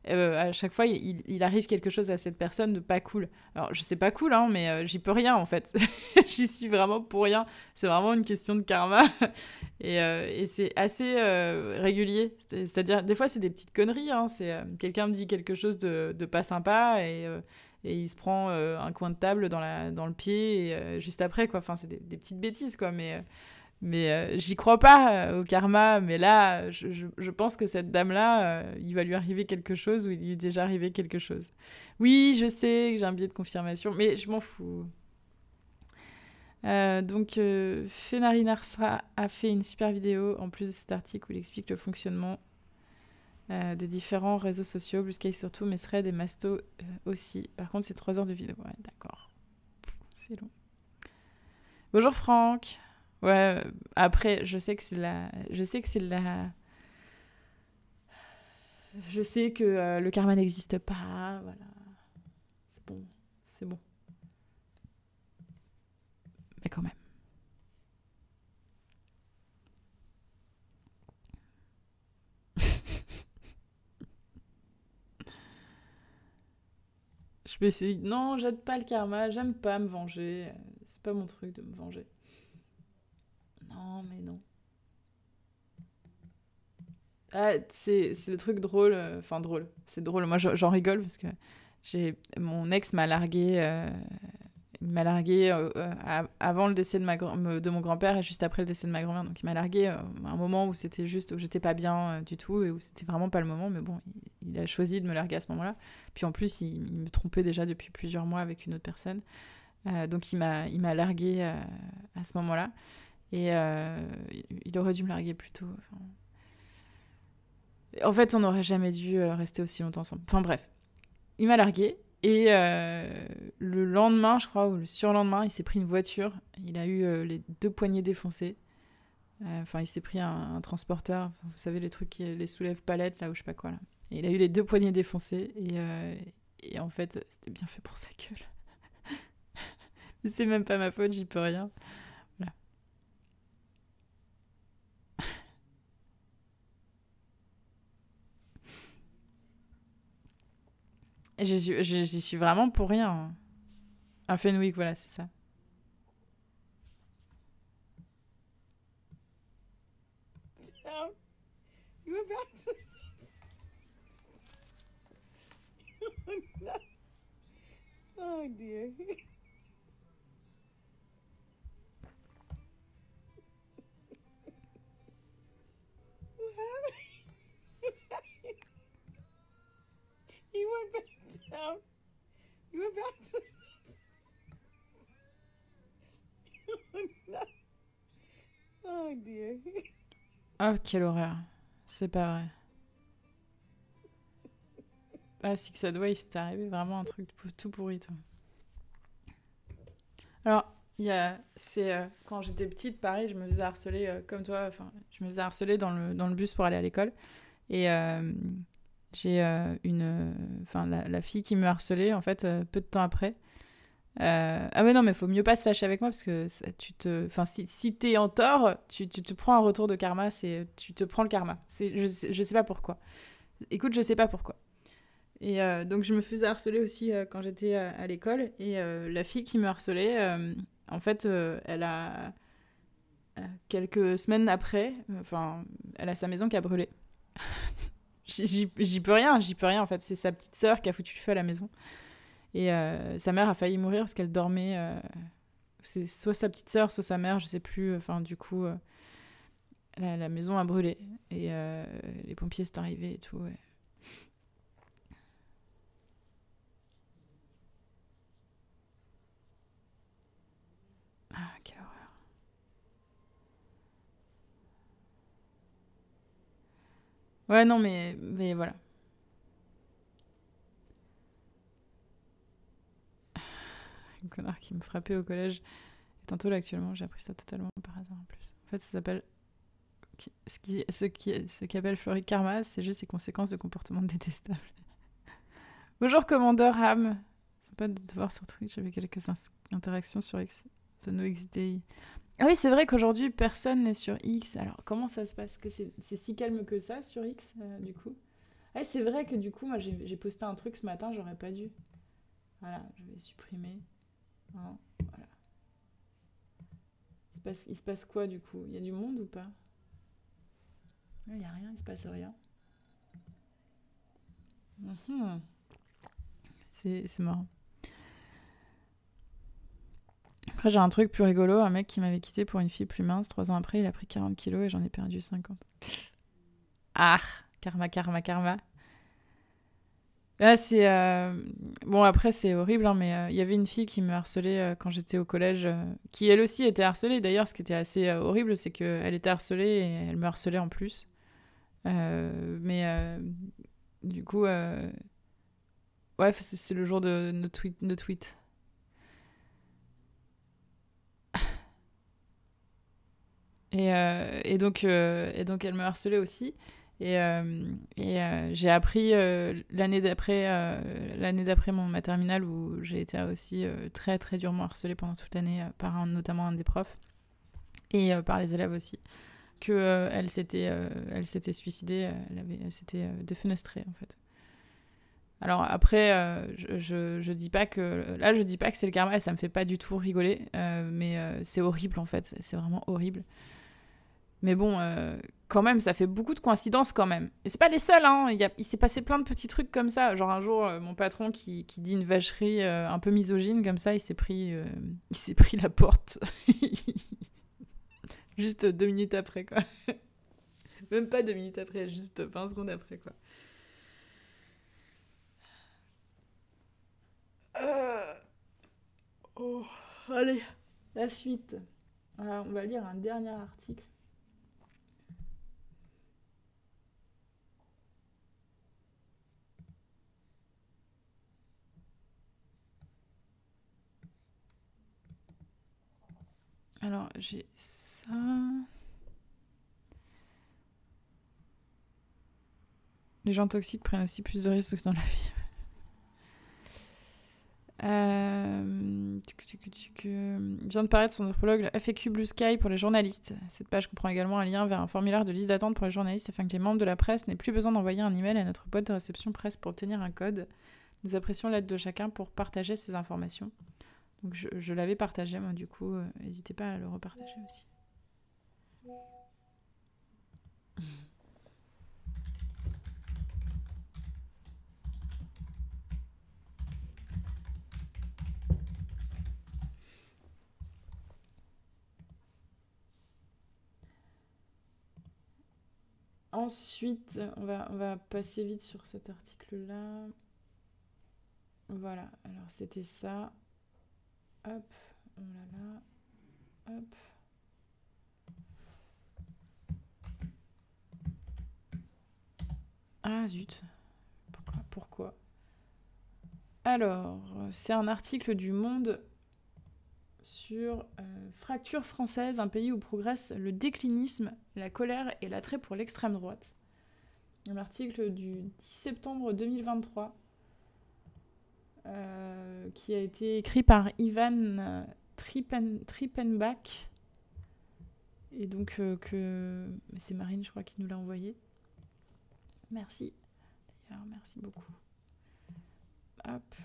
Euh, à chaque fois, il, arrive quelque chose à cette personne de pas cool. Alors, je sais pas cool, hein, mais euh, j'y peux rien en fait. j'y suis vraiment pour rien. C'est vraiment une question de karma. Euh, et, c'est assez régulier. C'est-à-dire, des fois, c'est des petites conneries. Hein. C'est quelqu'un me dit quelque chose de, de pas sympa et, il se prend un coin de table dans, la, dans le pied juste après, quoi. Enfin, c'est des, des, petites bêtises, quoi. Mais mais euh, j'y crois pas euh, au karma, mais là, je, pense que cette dame-là, euh, il va lui arriver quelque chose ou il lui est déjà arrivé quelque chose. Oui, je sais que j'ai un billet de confirmation, mais je m'en fous. donc, Fenari Narsra a fait une super vidéo en plus de cet article où il explique le fonctionnement des différents réseaux sociaux, plus Sky surtout, mais serait et Masto aussi. Par contre, c'est trois heures de vidéo. Ouais, d'accord. C'est long. Bonjour Franck. Ouais, après, je sais que c'est la. Je sais que c'est la. Je sais que euh, le karma n'existe pas, voilà. C'est bon, c'est bon. Mais quand même. je vais essayer... non, j'aide pas le karma, j'aime pas me venger. C'est pas mon truc de me venger. Non, mais non. Ah, c'est le truc drôle. Euh, enfin, drôle. C'est drôle. Moi, j'en rigole parce que mon ex m'a largué. Euh, m'a largué euh, avant le décès de, ma, de mon grand-père et juste après le décès de ma grand-mère. Donc, il m'a largué à un moment où c'était juste, où j'étais pas bien du tout et où c'était vraiment pas le moment. Mais bon, il, a choisi de me larguer à ce moment-là. Puis en plus, il, il, me trompait déjà depuis plusieurs mois avec une autre personne. donc, il m'a largué à ce moment-là. Et euh, il aurait dû me larguer plus tôt. En fait, on n'aurait jamais dû euh, rester aussi longtemps ensemble. Enfin bref, il m'a largué. Et euh, le lendemain, je crois, ou le surlendemain, il s'est pris une voiture. Il a eu les deux poignets défoncés. enfin, il s'est pris un, transporteur. Vous savez, les trucs, qui, les soulèvent palettes, là, ou je sais pas quoi. Et il a eu les deux poignets défoncés. Et, et en fait, c'était bien fait pour sa gueule. c'est même pas ma faute, j'y peux rien. J'y suis vraiment pour rien. Un Fenwick, voilà, c'est ça. oh dear. You went back oh ah, quel horreur. C'est pas vrai. Ah, si que Six il t'es arrivé vraiment un truc tout pourri, toi. Alors, il y a, c'est euh, quand j'étais petite, pareil, je me faisais harceler euh, comme toi. Enfin, je me faisais harceler dans le, dans le bus pour aller à l'école. Et euh, j'ai euh, une. Euh, enfin, la, fille qui me harcelait, en fait, euh, peu de temps après. ah mais non, mais faut mieux pas se fâcher avec moi parce que si tu te. Enfin, si, si t'es en tort, tu, tu, te prends un retour de karma, c'est tu te prends le karma. C'est, je, je sais pas pourquoi. Écoute, je sais pas pourquoi. Et donc, je me faisais harceler aussi quand j'étais à, à l'école. Et la fille qui me harcelait, en fait, elle a. Quelques semaines après, enfin, elle a sa maison qui a brûlé. J'y peux rien, j'y peux rien en fait. C'est sa petite sœur qui a foutu le feu à la maison. Et euh, sa mère a failli mourir parce qu'elle dormait. Euh, c'est soit sa petite sœur, soit sa mère, je sais plus. Enfin, du coup, euh, la, maison a brûlé. Et les pompiers sont arrivés et tout. Ah, quelle Ouais, non, mais, mais voilà. Un connard qui me frappait au collège. Et tantôt, là, actuellement, j'ai appris ça totalement par hasard en plus. En fait, ça s'appelle. Ce qui, ce qui, ce qu'appelle Karma, c'est juste ses conséquences de comportement détestable. Bonjour, Commander Ham. C'est pas de te voir sur Twitch, j'avais quelques interactions sur X... XDI. Ah oui, c'est vrai qu'aujourd'hui, personne n'est sur X. Alors, comment ça se passe Que c'est si calme que ça sur X, euh, du coup ah, C'est vrai que du coup, moi, j'ai posté un truc ce matin, j'aurais pas dû. Voilà, je vais supprimer. Hein, voilà. Il se, passe, quoi, du coup Il y a du monde ou pas ah, Il n'y a rien, il se passe rien. Mhm. C'est marrant. Après, j'ai un truc plus rigolo, un mec qui m'avait quitté pour une fille plus mince, trois ans après, il a pris 40 kilos et j'en ai perdu 50. Ah Karma, karma, karma. Là, c'est. Euh, bon, après, c'est horrible, hein, mais euh, il y avait une fille qui me harcelait euh, quand j'étais au collège, qui elle aussi était harcelée. D'ailleurs, ce qui était assez horrible, c'est qu'elle était harcelée et elle me harcelait en plus. mais du coup. Ouais, c'est le jour de nos tweets. Tweet. Euh, et, donc, euh, et donc, elle me harcelait aussi. Et, euh, j'ai appris l'année d'après l'année d'après mon ma terminale où j'ai été aussi très très durement harcelée pendant toute l'année par un, notamment un des profs et par les élèves aussi qu'elle elle s'était elle suicidée elle, s'était défenestrée en fait alors après, je, je, dis pas que là, je dis pas que c'est le karma, ça me fait pas du tout rigoler, mais c'est horrible en fait, c'est vraiment horrible. Mais bon, euh, quand même, ça fait beaucoup de coïncidences quand même. Et c'est pas les seuls, hein. Il, s'est passé plein de petits trucs comme ça. Genre un jour, euh, mon patron qui, qui, dit une vacherie euh, un peu misogyne comme ça, il s'est pris, il s'est pris la porte. juste deux minutes après, quoi. Même pas deux minutes après, juste 20 secondes après, quoi. Oh, allez, la suite. on va lire un dernier article. Alors, j'ai ça. Les gens toxiques prennent aussi plus de risques dans la vie. Euh... euh vient de paraître son anthropologue le FAQ Blue Sky pour les journalistes. Cette page comprend également un lien vers un formulaire de liste d'attente pour les journalistes afin que les membres de la presse n'aient plus besoin d'envoyer un email à notre boîte de réception presse pour obtenir un code. Nous apprécions l'aide de chacun pour partager ces informations. Donc je, l'avais partagé, moi, du coup, euh, n'hésitez pas à le repartager aussi. Ensuite, on va, on va passer vite sur cet article-là. Voilà, alors c'était ça. Hop, oh là là, hop. Ah zut, pourquoi, pourquoi Alors, c'est un article du Monde sur euh, Fracture française, un pays où progresse le déclinisme, la colère et l'attrait pour l'extrême droite. Un article du 10 septembre 2023. Euh, qui a été écrit par Ivan euh, Trippen, Trippenbach. Et donc, euh, que c'est Marine, je crois, qui nous l'a envoyé. Merci. D'ailleurs, merci beaucoup. Hop.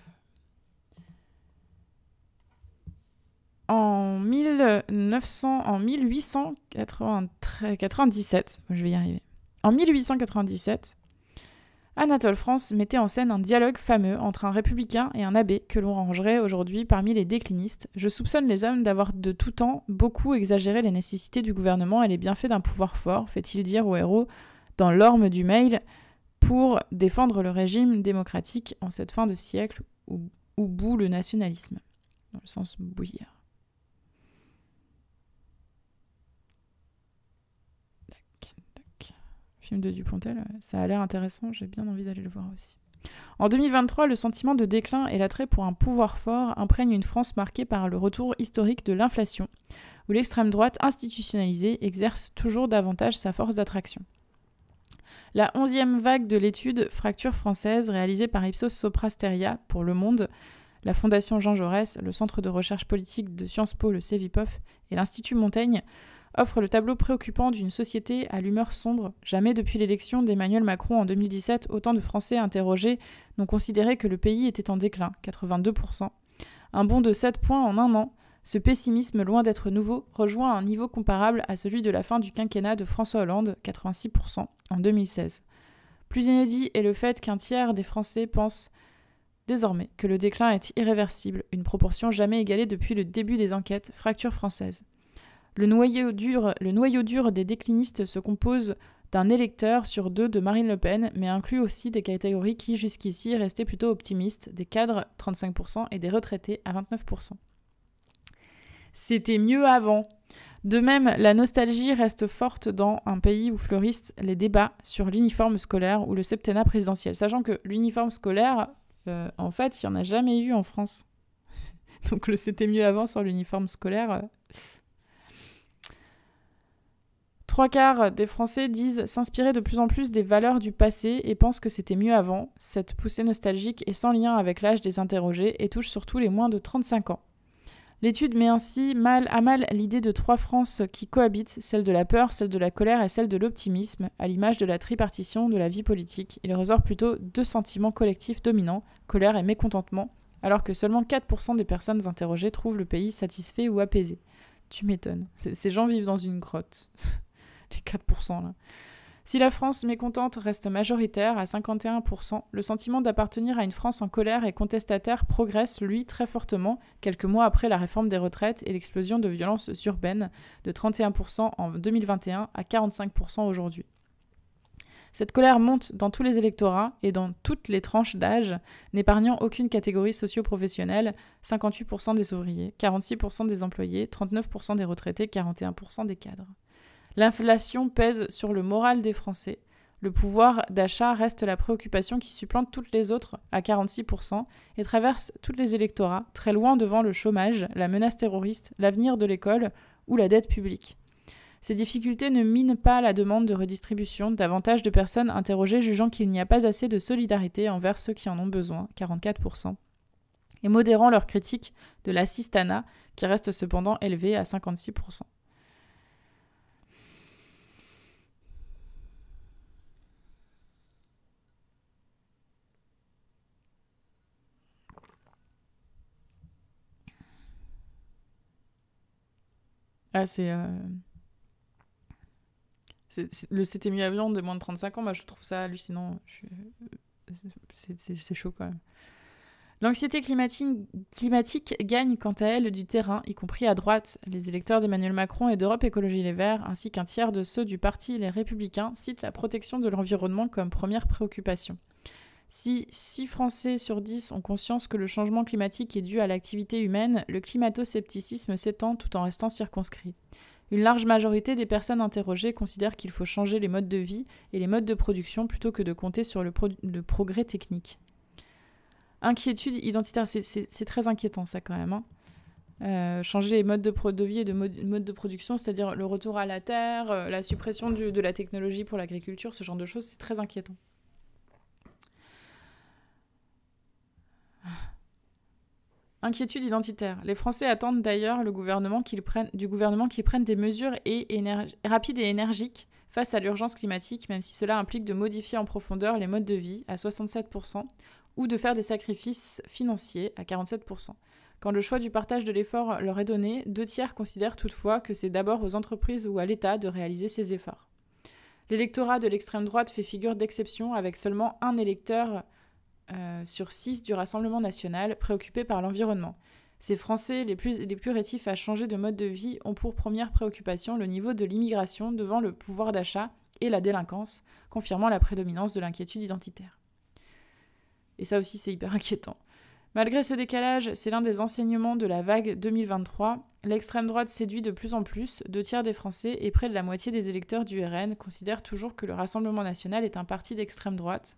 En, 1900, en 1897, je vais y arriver. En 1897, Anatole France mettait en scène un dialogue fameux entre un républicain et un abbé que l'on rangerait aujourd'hui parmi les déclinistes. Je soupçonne les hommes d'avoir de tout temps beaucoup exagéré les nécessités du gouvernement et les bienfaits d'un pouvoir fort, fait-il dire au héros dans l'orme du mail, pour défendre le régime démocratique en cette fin de siècle où, bout le nationalisme, dans le sens bouillir. film de Dupontel. Euh, ça a l'air intéressant, j'ai bien envie d'aller le voir aussi. En 2023, le sentiment de déclin et l'attrait pour un pouvoir fort imprègnent une France marquée par le retour historique de l'inflation, où l'extrême droite institutionnalisée exerce toujours davantage sa force d'attraction. La onzième vague de l'étude Fracture française réalisée par Ipsos Soprasteria pour Le Monde, la Fondation Jean Jaurès, le Centre de recherche politique de Sciences Po, le CEVIPOF et l'Institut Montaigne offre le tableau préoccupant d'une société à l'humeur sombre. Jamais depuis l'élection d'Emmanuel Macron en 2017, autant de Français interrogés n'ont considéré que le pays était en déclin, 82%. Un bond de 7 points en un an. Ce pessimisme, loin d'être nouveau, rejoint un niveau comparable à celui de la fin du quinquennat de François Hollande, 86%, en 2016. Plus inédit est le fait qu'un tiers des Français pensent désormais que le déclin est irréversible, une proportion jamais égalée depuis le début des enquêtes Fracture française. Le noyau dur, des déclinistes se compose d'un électeur sur deux de Marine Le Pen, mais inclut aussi des catégories qui jusqu'ici restaient plutôt optimistes, des cadres 35% et des retraités à 29%. C'était mieux avant. De même, la nostalgie reste forte dans un pays où fleurissent les débats sur l'uniforme scolaire ou le septennat présidentiel, sachant que l'uniforme scolaire, euh, en fait, il n'y en a jamais eu en France. Donc le c'était mieux avant sans l'uniforme scolaire, euh, Trois quarts des Français disent s'inspirer de plus en plus des valeurs du passé et pensent que c'était mieux avant. Cette poussée nostalgique est sans lien avec l'âge des interrogés et touche surtout les moins de 35 ans. L'étude met ainsi mal à mal l'idée de trois Frances qui cohabitent, celle de la peur, celle de la colère et celle de l'optimisme, à l'image de la tripartition de la vie politique. Il ressort plutôt deux sentiments collectifs dominants, colère et mécontentement, alors que seulement 4% des personnes interrogées trouvent le pays satisfait ou apaisé. Tu m'étonnes, ces gens vivent dans une grotte. 4% Si la France mécontente reste majoritaire à 51%, le sentiment d'appartenir à une France en colère et contestataire progresse, lui, très fortement, quelques mois après la réforme des retraites et l'explosion de violences urbaines, de 31% en 2021 à 45% aujourd'hui. Cette colère monte dans tous les électorats et dans toutes les tranches d'âge, n'épargnant aucune catégorie socio-professionnelle, 58% des ouvriers, 46% des employés, 39% des retraités, 41% des cadres. L'inflation pèse sur le moral des Français. Le pouvoir d'achat reste la préoccupation qui supplante toutes les autres à 46% et traverse tous les électorats, très loin devant le chômage, la menace terroriste, l'avenir de l'école ou la dette publique. Ces difficultés ne minent pas la demande de redistribution, davantage de personnes interrogées jugeant qu'il n'y a pas assez de solidarité envers ceux qui en ont besoin, 44%, et modérant leur critique de l'assistanat, qui reste cependant élevée à 56%. Ah, euh, c'est. Le C'était mieux à moins de 35 ans, bah, je trouve ça hallucinant. Euh, c'est chaud quand même. L'anxiété climatique gagne quant à elle du terrain, y compris à droite. Les électeurs d'Emmanuel Macron et d'Europe Écologie Les Verts, ainsi qu'un tiers de ceux du parti Les Républicains, citent la protection de l'environnement comme première préoccupation. Si 6 Français sur 10 ont conscience que le changement climatique est dû à l'activité humaine, le climato-scepticisme s'étend tout en restant circonscrit. Une large majorité des personnes interrogées considèrent qu'il faut changer les modes de vie et les modes de production plutôt que de compter sur le, progrès technique. Inquiétude identitaire, c'est très inquiétant ça quand même. Hein. Euh, changer les modes de, vie et de mode, de production, c'est-à-dire le retour à la terre, euh, la suppression de la technologie pour l'agriculture, ce genre de choses, c'est très inquiétant. Ah. Inquiétude identitaire. Les Français attendent d'ailleurs le gouvernement du gouvernement qu'il prenne des mesures et rapides et énergiques face à l'urgence climatique, même si cela implique de modifier en profondeur les modes de vie à 67% ou de faire des sacrifices financiers à 47%. Quand le choix du partage de l'effort leur est donné, deux tiers considèrent toutefois que c'est d'abord aux entreprises ou à l'État de réaliser ces efforts. L'électorat de l'extrême droite fait figure d'exception avec seulement un électeur euh, sur 6 du Rassemblement national préoccupés par l'environnement. Ces Français les plus, les plus rétifs à changer de mode de vie ont pour première préoccupation le niveau de l'immigration devant le pouvoir d'achat et la délinquance, confirmant la prédominance de l'inquiétude identitaire. Et ça aussi, c'est hyper inquiétant. Malgré ce décalage, c'est l'un des enseignements de la vague 2023. L'extrême droite séduit de plus en plus. Deux tiers des Français et près de la moitié des électeurs du RN considèrent toujours que le Rassemblement national est un parti d'extrême droite,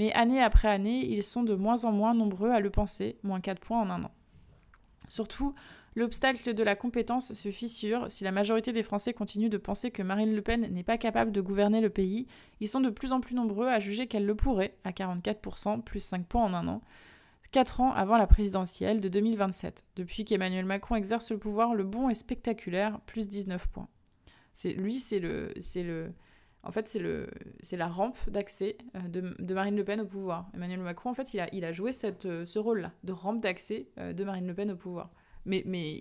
mais année après année, ils sont de moins en moins nombreux à le penser, moins 4 points en un an. Surtout, l'obstacle de la compétence se fissure. Si la majorité des Français continue de penser que Marine Le Pen n'est pas capable de gouverner le pays, ils sont de plus en plus nombreux à juger qu'elle le pourrait, à 44%, plus 5 points en un an. 4 ans avant la présidentielle de 2027. Depuis qu'Emmanuel Macron exerce le pouvoir, le bon est spectaculaire, plus 19 points. C'est, lui, c'est le, c'est le, en fait, c'est la rampe d'accès euh, de, Marine Le Pen au pouvoir. Emmanuel Macron, en fait, il a, joué euh, ce rôle-là, de rampe d'accès euh, de Marine Le Pen au pouvoir. Mais, mais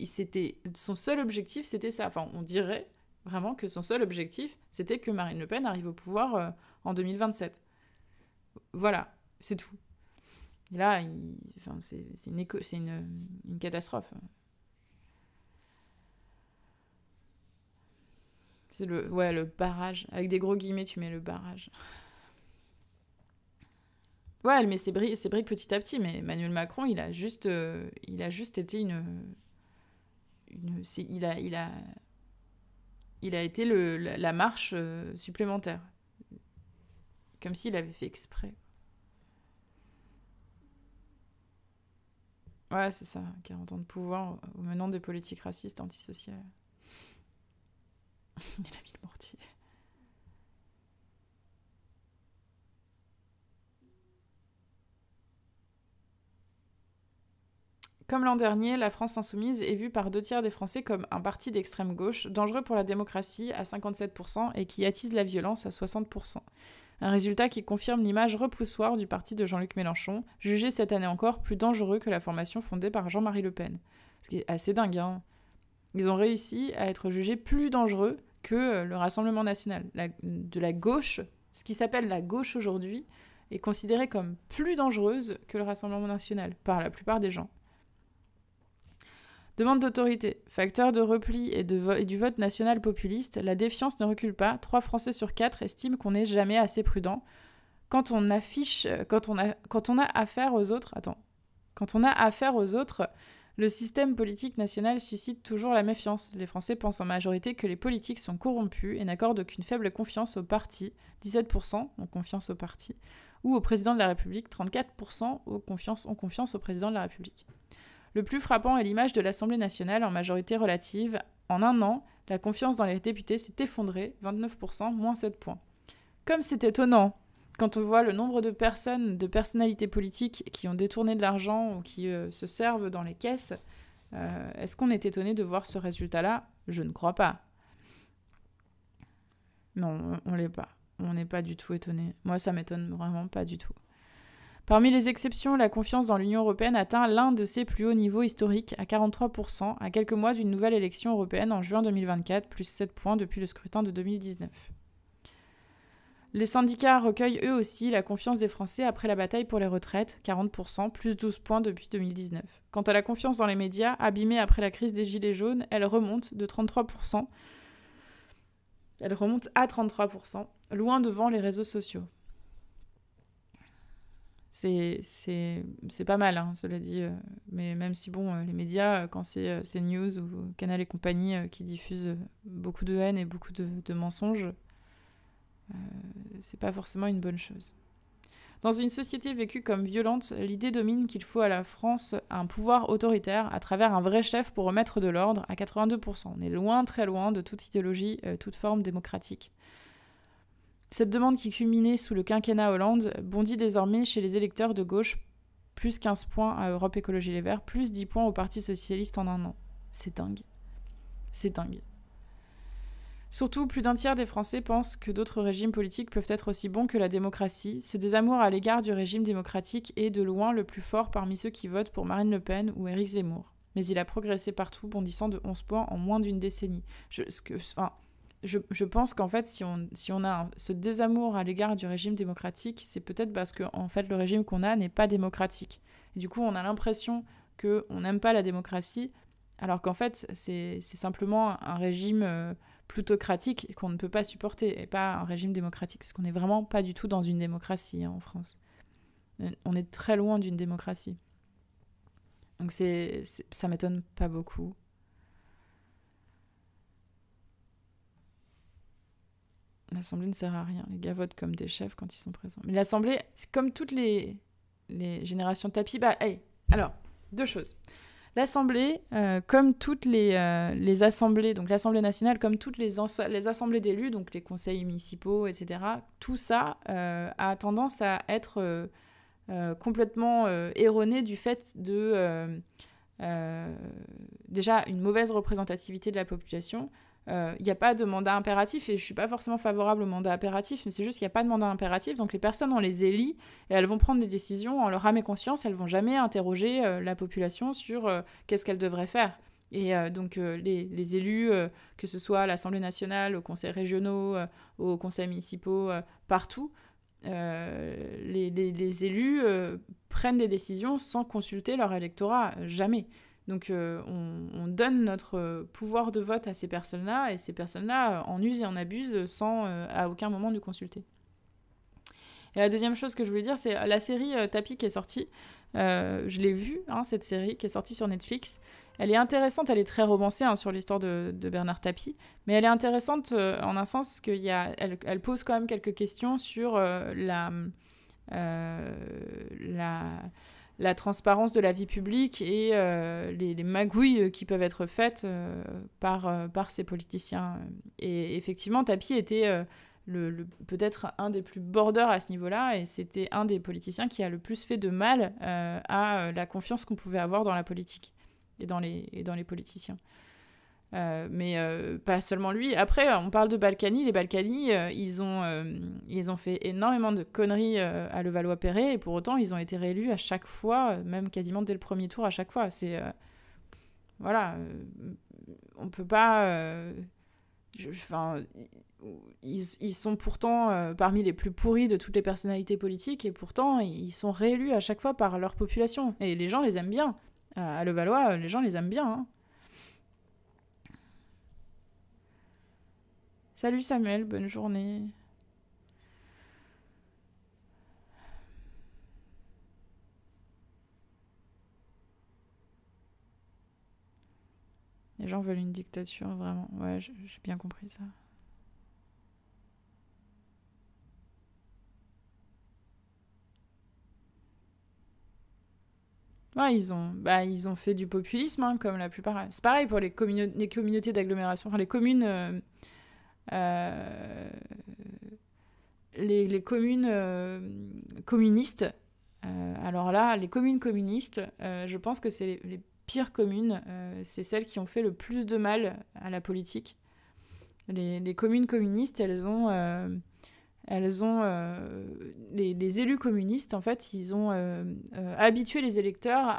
son seul objectif, c'était ça. Enfin, on dirait vraiment que son seul objectif, c'était que Marine Le Pen arrive au pouvoir en 2027. Voilà, c'est tout. Et là, c'est une, une, une catastrophe. C'est le, ouais, le barrage. Avec des gros guillemets, tu mets le barrage. Ouais, elle met ses, briques petit à petit, mais Emmanuel Macron, il a juste, euh, il a juste été une. il, a, il, a, été la, marche euh, supplémentaire. Comme s'il avait fait exprès. Ouais, c'est ça, 40 ans de pouvoir euh, au menant des politiques racistes, antisociales. Il a mis mortier. Comme l'an dernier, la France insoumise est vue par deux tiers des Français comme un parti d'extrême gauche, dangereux pour la démocratie à 57% et qui attise la violence à 60%. Un résultat qui confirme l'image repoussoire du parti de Jean-Luc Mélenchon, jugé cette année encore plus dangereux que la formation fondée par Jean-Marie Le Pen. Ce qui est assez dingue, hein. Ils ont réussi à être jugés plus dangereux que euh, le Rassemblement national. de la gauche, ce qui s'appelle la gauche aujourd'hui, est considéré comme plus dangereuse que le Rassemblement national par la plupart des gens. Demande d'autorité. Facteur de repli et, de du vote national populiste, la défiance ne recule pas. Trois Français sur quatre estiment qu'on n'est jamais assez prudent. Quand on affiche, euh, quand on a, quand on a affaire aux autres, attends, quand on a affaire aux autres, le système politique national suscite toujours la méfiance. Les Français pensent en majorité que les politiques sont corrompus et n'accordent qu'une faible confiance aux partis, 17% ont confiance au parti. ou au président de la République, 34% ont confiance, en confiance au président de la République. Le plus frappant est l'image de l'Assemblée nationale en majorité relative. En un an, la confiance dans les députés s'est effondrée, 29%, moins 7 points. Comme c'est étonnant quand on voit le nombre de personnes, de personnalités politiques qui ont détourné de l'argent ou qui euh, se servent dans les caisses, euh, est-ce qu'on est étonné de voir ce résultat-là Je ne crois pas. Non, on, l'est pas. On n'est pas du tout étonné. Moi, ça m'étonne vraiment pas du tout. Parmi les exceptions, la confiance dans l'Union européenne atteint l'un de ses plus hauts niveaux historiques, à 43%, à quelques mois d'une nouvelle élection européenne en juin 2024, plus 7 points depuis le scrutin de 2019. Les syndicats recueillent eux aussi la confiance des Français après la bataille pour les retraites, 40%, plus 12 points depuis 2019. Quant à la confiance dans les médias, abîmée après la crise des Gilets jaunes, elle remonte de 33%. Elle remonte à 33%, loin devant les réseaux sociaux. C'est pas mal, hein, cela dit. Euh, mais même si, bon, euh, les médias, euh, quand c'est CNews ou Canal et compagnie qui diffusent beaucoup de haine et beaucoup de mensonges, euh, c'est pas forcément une bonne chose. Dans une société vécue comme violente, l'idée domine qu'il faut à la France un pouvoir autoritaire à travers un vrai chef pour remettre de l'ordre à 82%. On est loin, très loin de toute idéologie, euh, toute forme démocratique. Cette demande qui culminait sous le quinquennat Hollande bondit désormais chez les électeurs de gauche, plus 15 points à Europe Écologie Les Verts, plus 10 points au Parti Socialiste en un an. C'est dingue. C'est dingue. Surtout, plus d'un tiers des Français pensent que d'autres régimes politiques peuvent être aussi bons que la démocratie. Ce désamour à l'égard du régime démocratique est de loin le plus fort parmi ceux qui votent pour Marine Le Pen ou Éric Zemmour. Mais il a progressé partout, bondissant de 11 points en moins d'une décennie. Je, je, pense qu'en fait, si on, a ce désamour à l'égard du régime démocratique, c'est peut-être parce que en fait, le régime qu'on a n'est pas démocratique. Et du coup, on a l'impression qu'on n'aime pas la démocratie, alors qu'en fait, c'est simplement un régime... Euh, plutocratique qu'on ne peut pas supporter, et pas un régime démocratique, parce qu'on n'est vraiment pas du tout dans une démocratie hein, en France. Euh, on est très loin d'une démocratie. Donc c'est, ça m'étonne pas beaucoup. L'Assemblée ne sert à rien. Les gars votent comme des chefs quand ils sont présents. Mais l'Assemblée, c'est comme toutes les, les générations tapis. Bah, hey, alors, deux choses. L'Assemblée, euh, comme toutes euh, les, assemblées, donc l'Assemblée nationale, comme toutes les, assemblées d'élus, donc les conseils municipaux, etc., tout ça euh, a tendance à être complètement erroné du fait de déjà une mauvaise représentativité de la population, il euh, n'y a pas de mandat impératif et je ne suis pas forcément favorable au mandat impératif, mais c'est juste qu'il n'y a pas de mandat impératif. Donc les personnes, on les élit et elles vont prendre des décisions en leur âme et conscience. Elles vont jamais interroger euh, la population sur euh, qu'est-ce qu'elle devrait faire. Et donc les, élus, que ce soit à l'Assemblée nationale, aux conseils régionaux, aux conseils municipaux, partout, les, élus prennent des décisions sans consulter leur électorat, jamais. Donc euh, on, donne notre euh, pouvoir de vote à ces personnes-là et ces personnes-là euh, en usent et en abusent sans à aucun moment nous consulter. Et la deuxième chose que je voulais dire, c'est la série Tapi qui est sortie. je l'ai vue, hein, cette série qui est sortie sur Netflix. Elle est intéressante, elle est très romancée hein, sur l'histoire de, Bernard Tapi, mais elle est intéressante en un sens qu'elle elle pose quand même quelques questions sur la, la transparence de la vie publique et euh, les, magouilles euh, qui peuvent être faites euh, par, par ces politiciens. Et effectivement, Tapi était peut-être un des plus bordeurs à ce niveau-là, et c'était un des politiciens qui a le plus fait de mal à la confiance qu'on pouvait avoir dans la politique et dans les, et dans les politiciens. Euh, mais euh, pas seulement lui. Après, euh, on parle de Balkany. Les Balkany, ils, ont, ils ont fait énormément de conneries à Levallois-Perret et pour autant, ils ont été réélus à chaque fois, même quasiment dès le premier tour à chaque fois. C'est. voilà. on peut pas. enfin, ils, ils, sont pourtant parmi les plus pourris de toutes les personnalités politiques et pourtant, ils sont réélus à chaque fois par leur population. Et les gens les aiment bien. à Levallois, les gens les aiment bien. Hein. Salut Samuel, bonne journée. Les gens veulent une dictature, vraiment. Ouais, j'ai bien compris ça. Ouais, ils ont, bah, ils ont fait du populisme, hein, comme la plupart. C'est pareil pour les, communautés d'agglomération, enfin les communes euh, euh, les, communes euh, communistes, euh, alors là, les communes communistes, je pense que c'est les, pires communes, c'est celles qui ont fait le plus de mal à la politique. Les, communes communistes, elles ont, elles ont les, élus communistes, en fait, ils ont habitué les électeurs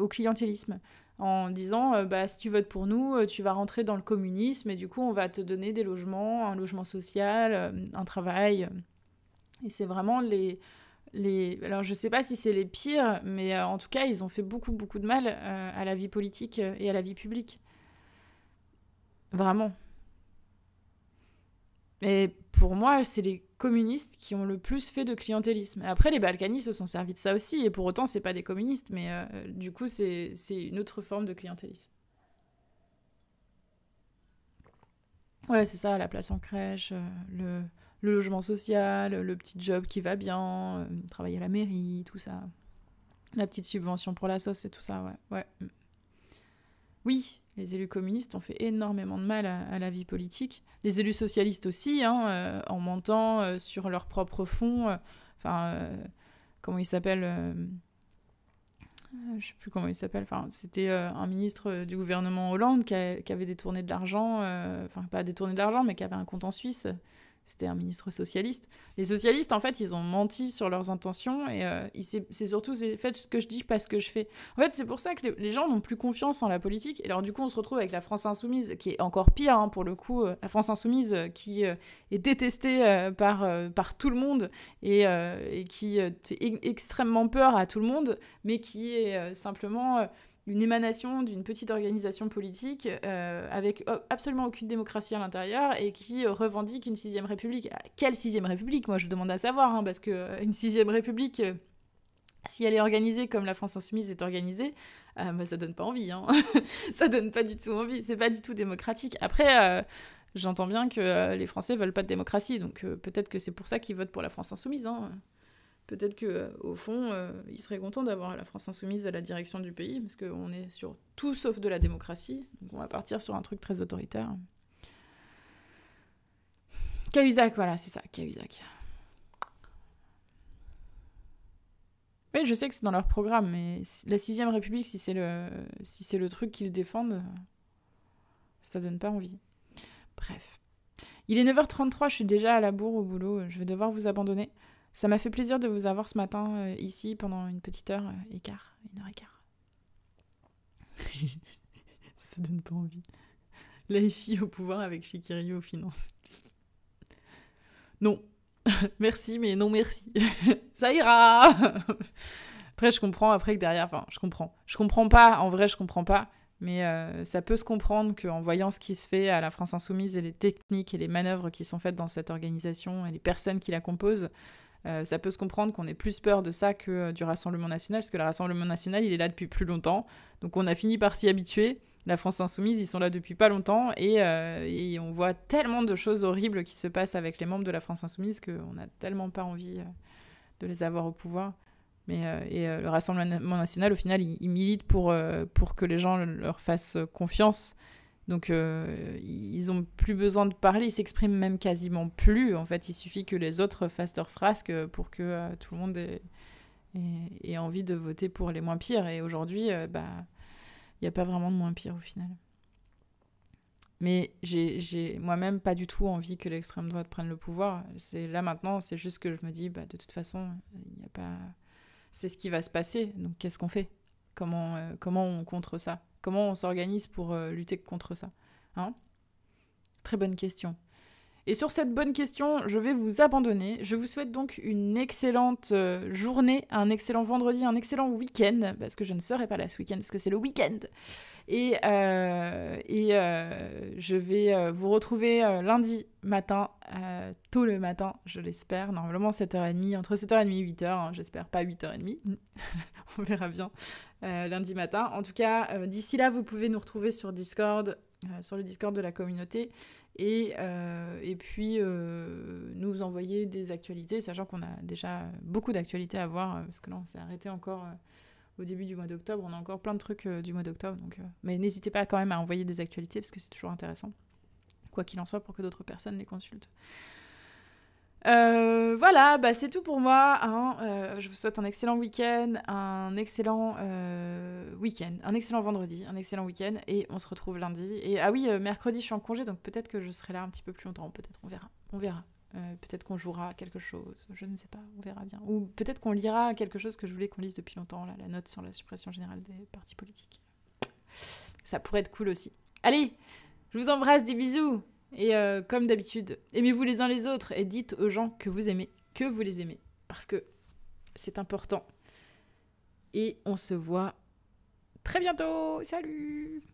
au clientélisme en disant euh, bah, si tu votes pour nous, euh, tu vas rentrer dans le communisme et du coup on va te donner des logements, un logement social, euh, un travail. Et c'est vraiment les, les... Alors je sais pas si c'est les pires, mais en tout cas ils ont fait beaucoup beaucoup de mal à la vie politique et à la vie publique. Vraiment. Et pour moi, c'est les communistes qui ont le plus fait de clientélisme. Après, les Balkanis se sont servis de ça aussi, et pour autant, c'est pas des communistes, mais euh, du coup, c'est une autre forme de clientélisme. Ouais, c'est ça, la place en crèche, euh, le, logement social, le petit job qui va bien, euh, travailler à la mairie, tout ça. La petite subvention pour la sauce et tout ça, ouais. ouais. Mm. Oui, les élus communistes ont fait énormément de mal à, la vie politique. Les élus socialistes aussi, hein, euh, en mentant euh, sur leur propre fonds. Euh, enfin, comment il s'appelle Je sais plus comment il s'appelle. Enfin, c'était un ministre du gouvernement Hollande qui, qui avait détourné de l'argent. Enfin, pas détourné de l'argent, mais qui avait un compte en Suisse c'était un ministre socialiste. Les socialistes, en fait, ils ont menti sur leurs intentions et euh, c'est surtout c'est fait ce que je dis, pas ce que je fais. En fait, c'est pour ça que les, gens n'ont plus confiance en la politique. Et alors, du coup, on se retrouve avec la France Insoumise, qui est encore pire hein, pour le coup. Euh, la France Insoumise euh, qui est détesté euh, par, euh, par tout le monde et, euh, et qui fait e-, extrêmement peur à tout le monde, mais qui est simplement une émanation d'une petite organisation politique avec absolument aucune démocratie à l'intérieur et qui revendique une sixième république. Ah, quelle sixième république Moi, je demande à savoir, hein, parce que une sixième république, si elle est organisée comme la France insoumise est organisée, bah, ça donne pas envie. Hein. ça donne pas du tout envie. C'est pas du tout démocratique. Après j'entends bien que euh, les Français veulent pas de démocratie, donc euh, peut-être que c'est pour ça qu'ils votent pour la France insoumise. Hein. Peut-être que euh, au fond, ils seraient contents d'avoir la France insoumise à la direction du pays, parce qu'on est sur tout sauf de la démocratie, donc on va partir sur un truc très autoritaire. Cahuzac, voilà, c'est ça, Cahuzac. Mais je sais que c'est dans leur programme, mais la sixième République, si c'est le, si le truc qu'ils défendent, ça donne pas envie. Bref. Il est 9h33, je suis déjà à la bourre au boulot, je vais devoir vous abandonner. Ça m'a fait plaisir de vous avoir ce matin euh, ici pendant une petite heure euh, et quart, une heure et quart. Ça donne pas envie. La FI au pouvoir avec Shikiryu aux finances. Non, merci, mais non merci. Ça ira Après, je comprends, après que derrière, enfin, je comprends. Je comprends pas, en vrai, je comprends pas mais euh, ça peut se comprendre qu'en voyant ce qui se fait à la France insoumise et les techniques et les manœuvres qui sont faites dans cette organisation et les personnes qui la composent, euh, ça peut se comprendre qu'on ait plus peur de ça que euh, du Rassemblement national, parce que le Rassemblement national, il est là depuis plus longtemps. Donc on a fini par s'y habituer. La France insoumise, ils sont là depuis pas longtemps et, et, on voit tellement de choses horribles qui se passent avec les membres de la France insoumise qu'on n'a tellement pas envie de les avoir au pouvoir. Mais, euh, et euh, le Rassemblement national, au final, il, milite pour, euh, pour que les gens leur fassent confiance. Donc, ils n'ont plus besoin de parler, ils s'expriment même quasiment plus. En fait, il suffit que les autres fassent leur frasque pour que tout le monde ait, envie de voter pour les moins pires. Et aujourd'hui, bah, il n'y a pas vraiment de moins pires au final. Mais j'ai moi-même pas du tout envie que l'extrême droite prenne le pouvoir. C'est Là maintenant, c'est juste que je me dis, bah, de toute façon, il n'y a pas c'est ce qui va se passer. Donc qu'est-ce qu'on fait comment, euh, comment on contre ça Comment on s'organise pour euh, lutter contre ça hein Très bonne question. Et sur cette bonne question, je vais vous abandonner. Je vous souhaite donc une excellente euh, journée, un excellent vendredi, un excellent week-end, parce que je ne serai pas là ce week-end, parce que c'est le week-end. Et, euh, et euh, je vais vous retrouver lundi matin, tôt le matin, je l'espère, normalement 7h30, entre 7h30 et 8h, hein, j'espère pas 8h30, on verra bien lundi matin. En tout cas, d'ici là, vous pouvez nous retrouver sur Discord, sur le Discord de la communauté. Euh, et, puis euh, nous envoyer des actualités, sachant qu'on a déjà beaucoup d'actualités à voir, euh, parce que là on s'est arrêté encore au début du mois d'octobre, on a encore plein de trucs du mois d'octobre, donc, mais n'hésitez pas quand même à envoyer des actualités, parce que c'est toujours intéressant, quoi qu'il en soit, pour que d'autres personnes les consultent. Euh, voilà, bah c'est tout pour moi. Hein. Euh, je vous souhaite un excellent week-end, un excellent euh, week-end, un excellent vendredi, un excellent week-end, et on se retrouve lundi. Et ah oui, mercredi je suis en congé, donc peut-être que je serai là un petit peu plus longtemps. Peut-être, on verra, on verra. peut-être qu'on jouera quelque chose, je ne sais pas, on verra bien. Ou peut-être qu'on lira quelque chose que je voulais qu'on lise depuis longtemps, la note sur la suppression générale des partis politiques. Ça pourrait être cool aussi. Allez, je vous embrasse, des bisous. Et euh, comme d'habitude, aimez-vous les uns les autres et dites aux gens que vous aimez, que vous les aimez, parce que c'est important. Et on se voit très bientôt. Salut